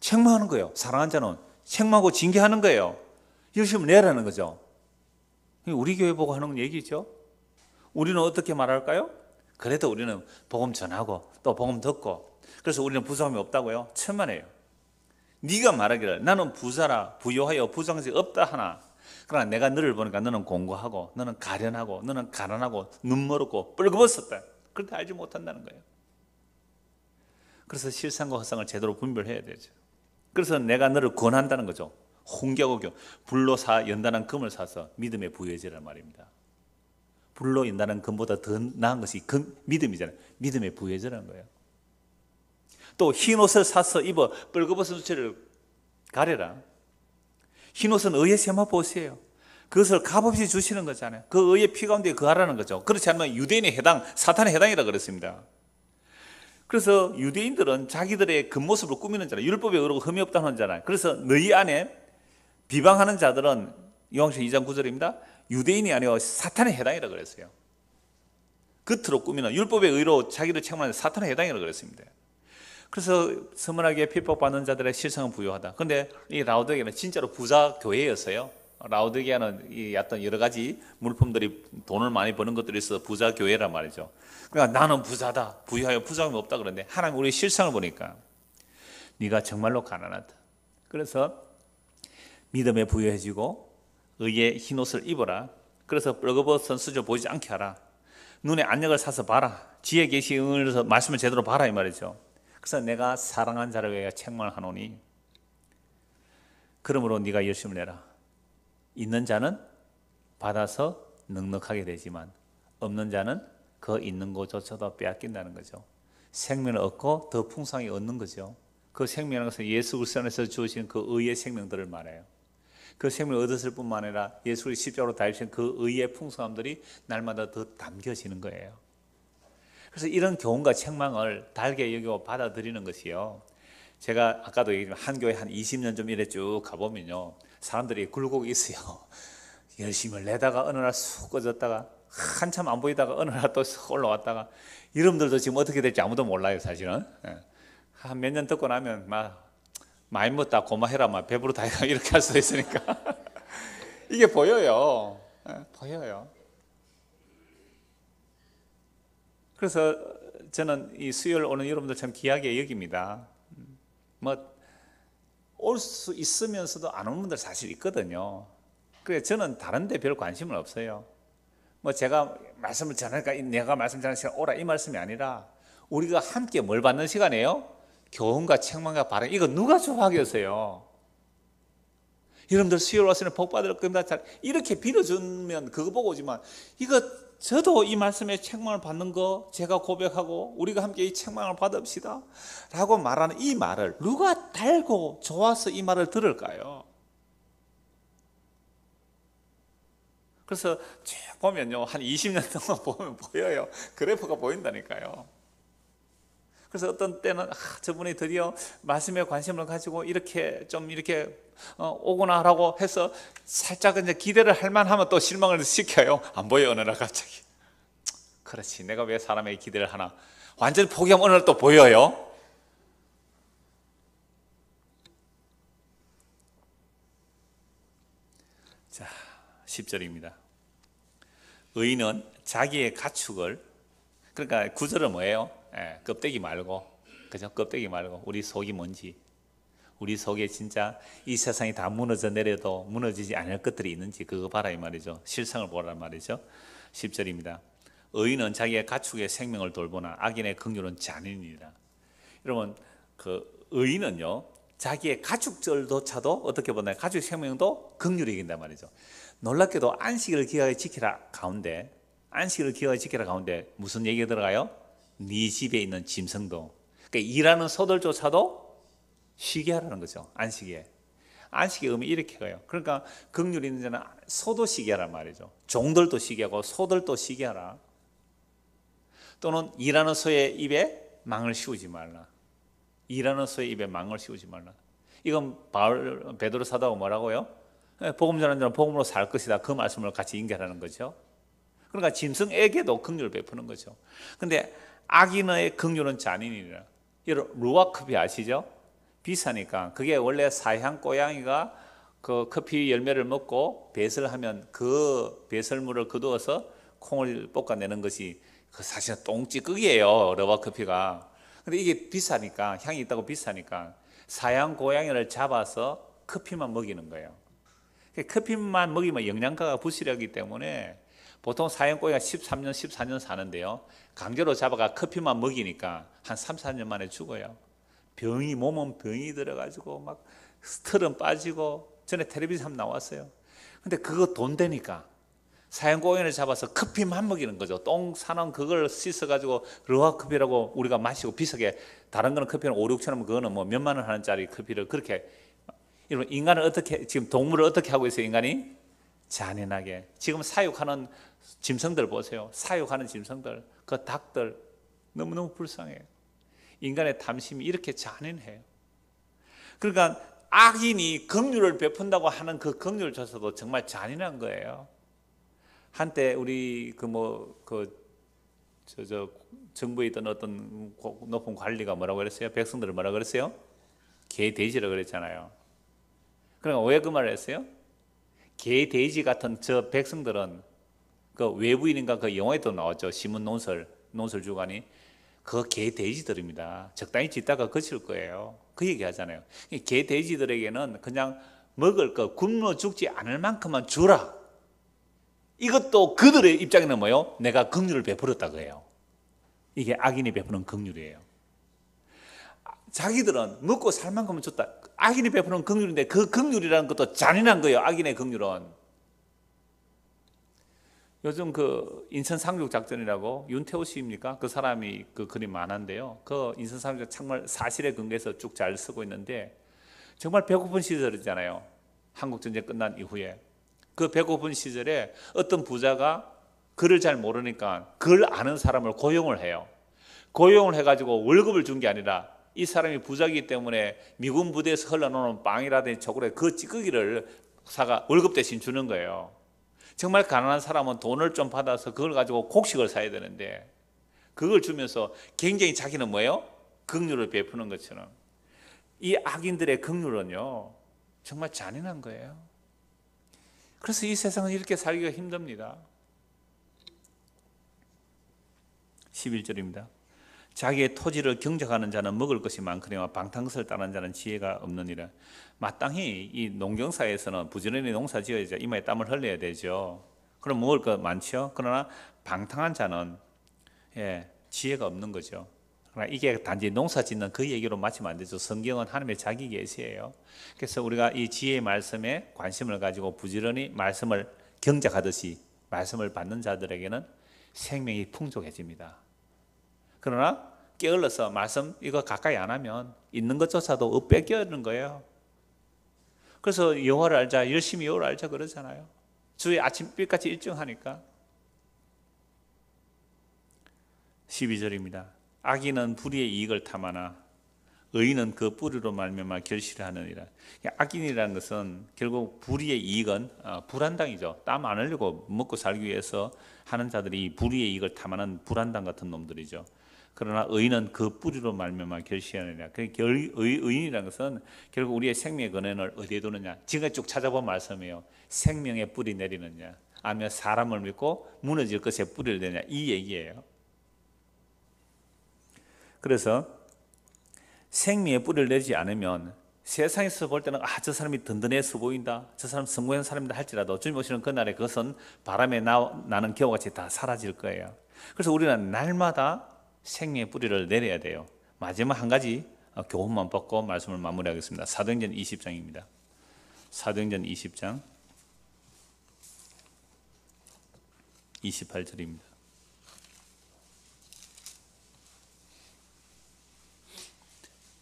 책망하는 거예요. 사랑한 자는 책망하고 징계하는 거예요. 열심히 내라는 거죠. 우리 교회 보고 하는 얘기죠. 우리는 어떻게 말할까요? 그래도 우리는 복음 전하고 또 복음 듣고 그래서 우리는 부족함이 없다고요? 천만에요. 네가 말하기를 나는 부자라 부여하여 부정지 없다 하나 그러나 내가 너를 보니까 너는 공고하고 너는 가련하고 너는 가난하고 눈멀었고 뻘거벗었다. 그렇게 알지 못한다는 거예요. 그래서 실상과 허상을 제대로 분별해야 되죠. 그래서 내가 너를 권한다는 거죠. 홍기고경 불로 사 연단한 금을 사서 믿음의 부여제란 말입니다. 불로 연단한 금보다 더 나은 것이 금, 믿음이잖아요. 믿음의 부여제라 거예요. 또 흰옷을 사서 입어 뻘거벗은 수채를 가려라. 흰옷은 의의 세마포스예요. 그것을 값없이 주시는 거잖아요. 그 의의 피 가운데 그하라는 거죠. 그렇지 않으면 유대인에 해당, 사탄에 해당이라 그랬습니다. 그래서 유대인들은 자기들의 겉모습을 꾸미는 자라. 율법에 의로 흠이 없다는 자라. 그래서 너희 안에 비방하는 자들은 요한서 2장 9절입니다. 유대인이 아니고 사탄의 해당이라 그랬어요. 끝으로 꾸미는 율법의 의로 자기를 책망하는 사탄의 해당이라고 그랬습니다. 그래서 서문하게 핍박받는 자들의 실상은 부유하다. 근데 이 라우드에게는 진짜로 부자 교회였어요. 라우드게아는 이 어떤 여러 가지 물품들이 돈을 많이 버는 것들이 있어 부자 교회란 말이죠. 그러니까 나는 부자다. 부유하여 부자함이 없다 그런데 하나님 우리 실상을 보니까 네가 정말로 가난하다. 그래서 믿음에 부여해지고 의의 흰옷을 입어라. 그래서 뻘거벗은 수저 보지 않게 하라. 눈에 안약을 사서 봐라. 지혜 계시 응을 말씀을 제대로 봐라 이 말이죠. 그래서 내가 사랑한 자를 위하 책망을 하노니 그러므로 네가 열심을 내라. 있는 자는 받아서 넉넉하게 되지만 없는 자는 그 있는 것조차도 빼앗긴다는 거죠. 생명을 얻고 더 풍성히 얻는 거죠. 그생명이 것은 예수 그리스도 안에서 주어진 그 의의 생명들을 말해요. 그 생명을 얻었을 뿐만 아니라 예수의 십자로 달리신 그 의의 풍성함들이 날마다 더 담겨지는 거예요. 그래서 이런 교훈과 책망을 달게 여기고 받아들이는 것이요. 제가 아까도 얘기한 한 교회 한 20년 좀 이래 쭉 가보면요. 사람들이 굴고 있어요. 열심을 내다가 어느 날 쑥 꺼졌다가 한참 안 보이다가 어느 날또 올라왔다가 이름들도 지금 어떻게 될지 아무도 몰라요 사실은 예. 한몇 년 듣고 나면 막 많이 먹다 고마해라 막 배부르다 이렇게 할 수도 있으니까 이게 보여요 예, 보여요 그래서 저는 이 수요일 오는 여러분들 참 귀하게 여깁니다 뭐 올수 있으면서도 안 오는 분들 사실 있거든요. 그래 저는 다른데 별 관심은 없어요. 뭐 제가 말씀을 전하니까 내가 말씀 전하는 시간 오라 이 말씀이 아니라 우리가 함께 뭘 받는 시간이에요? 교훈과 책망과 발언 이거 누가 좋하겠어요 여러분들 수요일 왔으니 복 받을 겁니다. 이렇게 빌어주면 그거 보고 오지만 이거 저도 이 말씀에 책망을 받는 거 제가 고백하고 우리가 함께 이 책망을 받읍시다 라고 말하는 이 말을 누가 달고 좋아서 이 말을 들을까요? 그래서 보면요 한 20년 동안 보면 보여요 그래프가 보인다니까요 그래서 어떤 때는 아, 저분이 드디어 말씀에 관심을 가지고 이렇게 좀 이렇게 어, 오거나 라고 해서 살짝 이제 기대를 할 만하면 또 실망을 시켜요. 안 보여 어느 날 갑자기. 그렇지. 내가 왜사람에 기대를 하나? 완전 포기하면 어느 날 또 보여요. 자, 10절입니다. 의인은 자기의 가축을 그러니까 구절은 뭐예요? 예, 껍데기 말고 그죠? 껍데기 말고 우리 속이 뭔지 우리 속에 진짜 이 세상이 다 무너져 내려도 무너지지 않을 것들이 있는지 그거 봐라 이 말이죠. 실상을 보란 말이죠. 10절입니다. 의인은 자기의 가축의 생명을 돌보나 악인의 긍휼은 잔인이라. 여러분 그 의인은요. 자기의 가축절도차도 어떻게 보나요? 가축 생명도 긍휼이 이긴단 말이죠. 놀랍게도 안식을 기하여 지키라 가운데 안식을 기하여 지키라 가운데 무슨 얘기가 들어가요? 네 집에 있는 짐승도 그러니까 일하는 소들조차도 쉬게 하라는 거죠. 안식에. 안식의 의미 이렇게 가요. 그러니까 극률 있는 자는 소도 쉬게 하란 말이죠. 종들도 쉬게 하고 소들도 쉬게 하라. 또는 일하는 소의 입에 망을 씌우지 말라. 일하는 소의 입에 망을 씌우지 말라. 이건 바울 베드로 사도가 뭐라고요? 예, 복음 전하는 자는 복음으로 살 것이다. 그 말씀을 같이 인계하는 라 거죠. 그러니까 짐승에게도 극률을 베푸는 거죠. 근데 악인의 극률은 잔인이라. 이러루아크비 아시죠? 비싸니까 그게 원래 사향 고양이가그 커피 열매를 먹고 배설하면 그 배설물을 거두어서 콩을 볶아내는 것이 그사실 똥찌끄기예요 러바 커피가 근데 이게 비싸니까 향이 있다고 비싸니까 사향 고양이를 잡아서 커피만 먹이는 거예요 그 커피만 먹이면 영양가가 부실하기 때문에 보통 사향 고양이가 13년 14년 사는데요 강제로 잡아가 커피만 먹이니까 한 3, 4년 만에 죽어요 병이 몸은 병이 들어가지고 막스트럼 빠지고 전에 텔레비전 한번 나왔어요. 근데 그거 돈 되니까 사형공연을 잡아서 커피만 먹이는 거죠. 똥사는 그걸 씻어가지고 러화커피라고 우리가 마시고 비싸게 다른 거는 커피는 5, 6천 원 그거는 뭐 몇 만 원 하는짜리 커피를 그렇게 이러분 인간은 어떻게 지금 동물을 어떻게 하고 있어요 인간이? 잔인하게 지금 사육하는 짐승들 보세요 사육하는 짐승들 그 닭들 너무너무 불쌍해요 인간의 탐심이 이렇게 잔인해요. 그러니까 악인이 긍휼을 베푼다고 하는 그 긍휼 조차도 정말 잔인한 거예요. 한때 우리 그 뭐 그 저 저 정부에 있던 어떤 높은 관리가 뭐라고 그랬어요? 백성들을 뭐라고 그랬어요? 개돼지라고 그랬잖아요. 그러니까 왜그 말을 했어요? 개돼지 같은 저 백성들은 그 외부인인가 그 영화에도 나왔죠. 신문 논설, 논설 주간이 그개 돼지들입니다. 적당히 짓다가 거칠 거예요. 그 얘기 하잖아요. 개 돼지들에게는 그냥 먹을 거 굶어 죽지 않을 만큼만 주라. 이것도 그들의 입장에는 뭐요? 내가 긍휼을 베풀었다고 해요. 이게 악인이 베푸는 긍휼이에요. 자기들은 먹고 살 만큼은 줬다. 악인이 베푸는 긍휼인데 그 긍휼이라는 것도 잔인한 거예요. 악인의 긍휼은 요즘 그 인천 상륙 작전이라고 윤태호 씨입니까? 그 사람이 그 글이 많은데요. 그 인천 상륙 정말 사실에 근거해서 쭉 잘 쓰고 있는데 정말 배고픈 시절이잖아요. 한국 전쟁 끝난 이후에 그 배고픈 시절에 어떤 부자가 글을 잘 모르니까 글 아는 사람을 고용을 해요. 고용을 해가지고 월급을 준 게 아니라 이 사람이 부자기 때문에 미군 부대에서 흘러나오 빵이라든지 초콜릿 그 찌꺼기를 사가 월급 대신 주는 거예요. 정말 가난한 사람은 돈을 좀 받아서 그걸 가지고 곡식을 사야 되는데 그걸 주면서 굉장히 자기는 뭐예요? 극률을 베푸는 것처럼 이 악인들의 극률은요 정말 잔인한 거예요. 그래서 이 세상은 이렇게 살기가 힘듭니다. 11절입니다. 자기의 토지를 경작하는 자는 먹을 것이 많거니와 방탕을 따는 자는 지혜가 없느니라. 마땅히 이 농경사에서는 부지런히 농사 지어야 이마에 땀을 흘려야 되죠. 그럼 먹을 거 많죠. 그러나 방탕한 자는 예, 지혜가 없는 거죠. 그러나 이게 단지 농사 짓는 그 얘기로 마치면 안 되죠. 성경은 하나님의 자기 계시예요. 그래서 우리가 이 지혜의 말씀에 관심을 가지고 부지런히 말씀을 경작하듯이 말씀을 받는 자들에게는 생명이 풍족해집니다. 그러나 게을러서 말씀 이거 가까이 안 하면 있는 것조차도 뺏겨는 거예요. 그래서 영화를 알자, 열심히 영화를 알자 그러잖아요. 주의 아침빛까지 일정하니까. 12절입니다. 악인은 불의의 이익을 탐하나 의인은 그 뿌리로 말미암 결실을 하느니라. 악인이라는 것은 결국 불의의 이익은 아, 불한당이죠. 땀 안 흘리고 먹고 살기 위해서 하는 자들이 불의의 이익을 탐하는 불한당 같은 놈들이죠. 그러나 의인은 그 뿌리로 말미암아 결실하느냐. 그 의, 인이라는 것은 결국 우리의 생명의 근원을 어디에 두느냐. 지금쭉 찾아본 말씀이에요. 생명의 뿌리 내리느냐. 아니면 사람을 믿고 무너질 것에 뿌리를 내냐. 이 얘기예요. 그래서 생명의 뿌리를 내지 않으면 세상에서 볼 때는 아저 사람이 든든해서 보인다 저 사람 성공한 사람이다 할지라도 주님 오시는 그날에 그것은 바람에 나, 나는 겨우같이 다 사라질 거예요 그래서 우리는 날마다 생의 뿌리를 내려야 돼요. 마지막 한 가지 어, 교훈만 뽑고 말씀을 마무리하겠습니다. 사도행전 20장입니다. 사도행전 20장 28절입니다.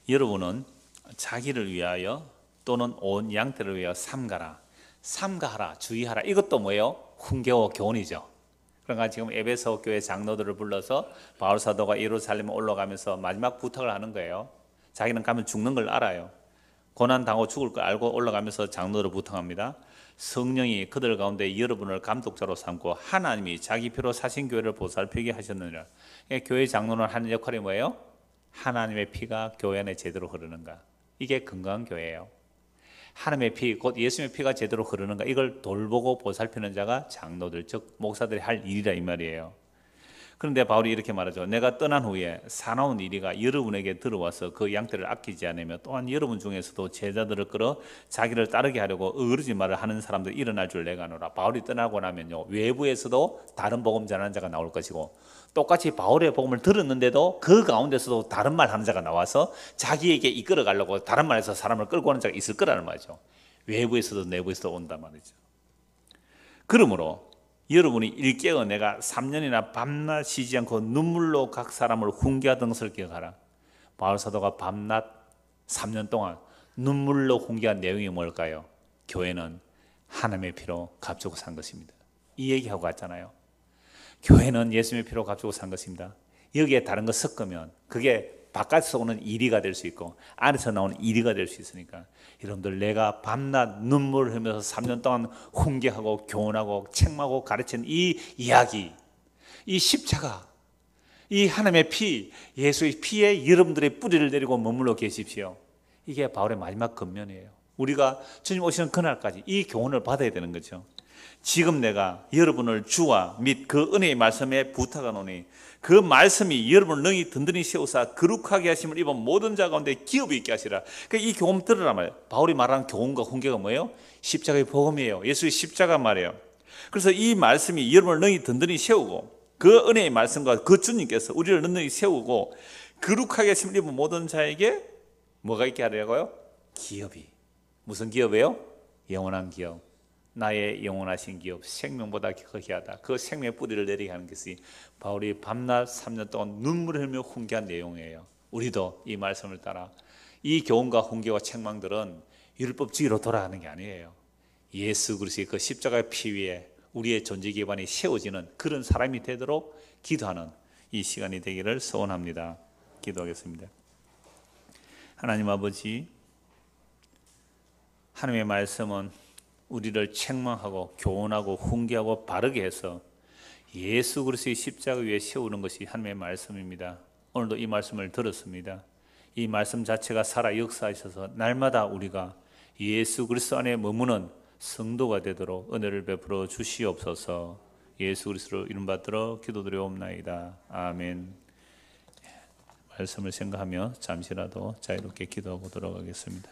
여러분은 자기를 위하여 또는 온 양태를 위하여 삼가라. 삼가하라. 주의하라. 이것도 뭐예요? 훈계와 교훈이죠. 그러니까 지금 에베소 교회 장로들을 불러서 바울 사도가 예루살렘에 올라가면서 마지막 부탁을 하는 거예요. 자기는 가면 죽는 걸 알아요. 고난 당하고 죽을 걸 알고 올라가면서 장로를 부탁합니다. 성령이 그들 가운데 여러분을 감독자로 삼고 하나님이 자기 피로 사신 교회를 보살피게 하셨느니라. 예, 교회 장로는 하는 역할이 뭐예요? 하나님의 피가 교회 안에 제대로 흐르는가. 이게 건강한 교회예요. 하나님의 피, 곧 예수님의 피가 제대로 흐르는가 이걸 돌보고 보살피는 자가 장로들, 즉 목사들이 할 일이라 이 말이에요. 그런데 바울이 이렇게 말하죠. 내가 떠난 후에 사나운 이리가 여러분에게 들어와서 그 양떼를 아끼지 않으며 또한 여러분 중에서도 제자들을 끌어 자기를 따르게 하려고 의르지 말을 하는 사람도 일어날 줄 내가 노라. 바울이 떠나고 나면요. 외부에서도 다른 복음 전하는 자가 나올 것이고 똑같이 바울의 복음을 들었는데도 그 가운데서도 다른 말 하는 자가 나와서 자기에게 이끌어 가려고 다른 말에서 사람을 끌고 오는 자가 있을 거라는 말이죠. 외부에서도 내부에서도 온단 말이죠. 그러므로 여러분이 일깨어 내가 3년이나 밤낮 쉬지 않고 눈물로 각 사람을 훈계하던 것을 기억하라. 바울 사도가 밤낮 3년 동안 눈물로 훈계한 내용이 뭘까요? 교회는 하나님의 피로 값주고 산 것입니다. 이 얘기하고 왔잖아요 교회는 예수님의 피로 값주고 산 것입니다. 여기에 다른 거 섞으면 그게 바깥에서 오는 이리가 될 수 있고 안에서 나오는 이리가 될 수 있으니까 여러분들 내가 밤낮 눈물을 흘면서 3년 동안 훈계하고 교훈하고 책망고 가르친 이 이야기 이 십자가 이 하나님의 피 예수의 피에 여러분들의 뿌리를 내리고 머물러 계십시오 이게 바울의 마지막 건면이에요 우리가 주님 오시는 그날까지 이 교훈을 받아야 되는 거죠 지금 내가 여러분을 주와 및 그 은혜의 말씀에 부탁하노니 그 말씀이 여러분을 능히 든든히 세우사 거룩하게 하심을 입은 모든 자 가운데 기업이 있게 하시라. 그러니까 이 교훈 들으라 말이에요. 바울이 말하 교훈과 훈계가 뭐예요? 십자가의 복음이에요. 예수의 십자가 말이에요. 그래서 이 말씀이 여러분을 능히 든든히 세우고 그 은혜의 말씀과 그 주님께서 우리를 능히 세우고 거룩하게 하심을 입은 모든 자에게 뭐가 있게 하려고요? 기업이. 무슨 기업이에요? 영원한 기업. 나의 영원하신 기업 생명보다 거기 하다 그 생명의 뿌리를 내리게 하는 것이 바울이 밤낮 3년 동안 눈물을 흘며 훈계한 내용이에요 우리도 이 말씀을 따라 이 교훈과 훈계와 책망들은 율법주의로 돌아가는 게 아니에요 예수 그리스의 그 십자가의 피 위에 우리의 존재 기반이 세워지는 그런 사람이 되도록 기도하는 이 시간이 되기를 소원합니다 기도하겠습니다 하나님 아버지 하나님의 말씀은 우리를 책망하고 교훈하고 훈계하고 바르게 해서 예수 그리스도의 십자가 위에 세우는 것이 하나님의 말씀입니다. 오늘도 이 말씀을 들었습니다. 이 말씀 자체가 살아 역사하셔서 날마다 우리가 예수 그리스도 안에 머무는 성도가 되도록 은혜를 베풀어 주시옵소서. 예수 그리스도로 이름 받들어 기도드려옵나이다. 아멘. 말씀을 생각하며 잠시라도 자유롭게 기도하고 돌아가겠습니다.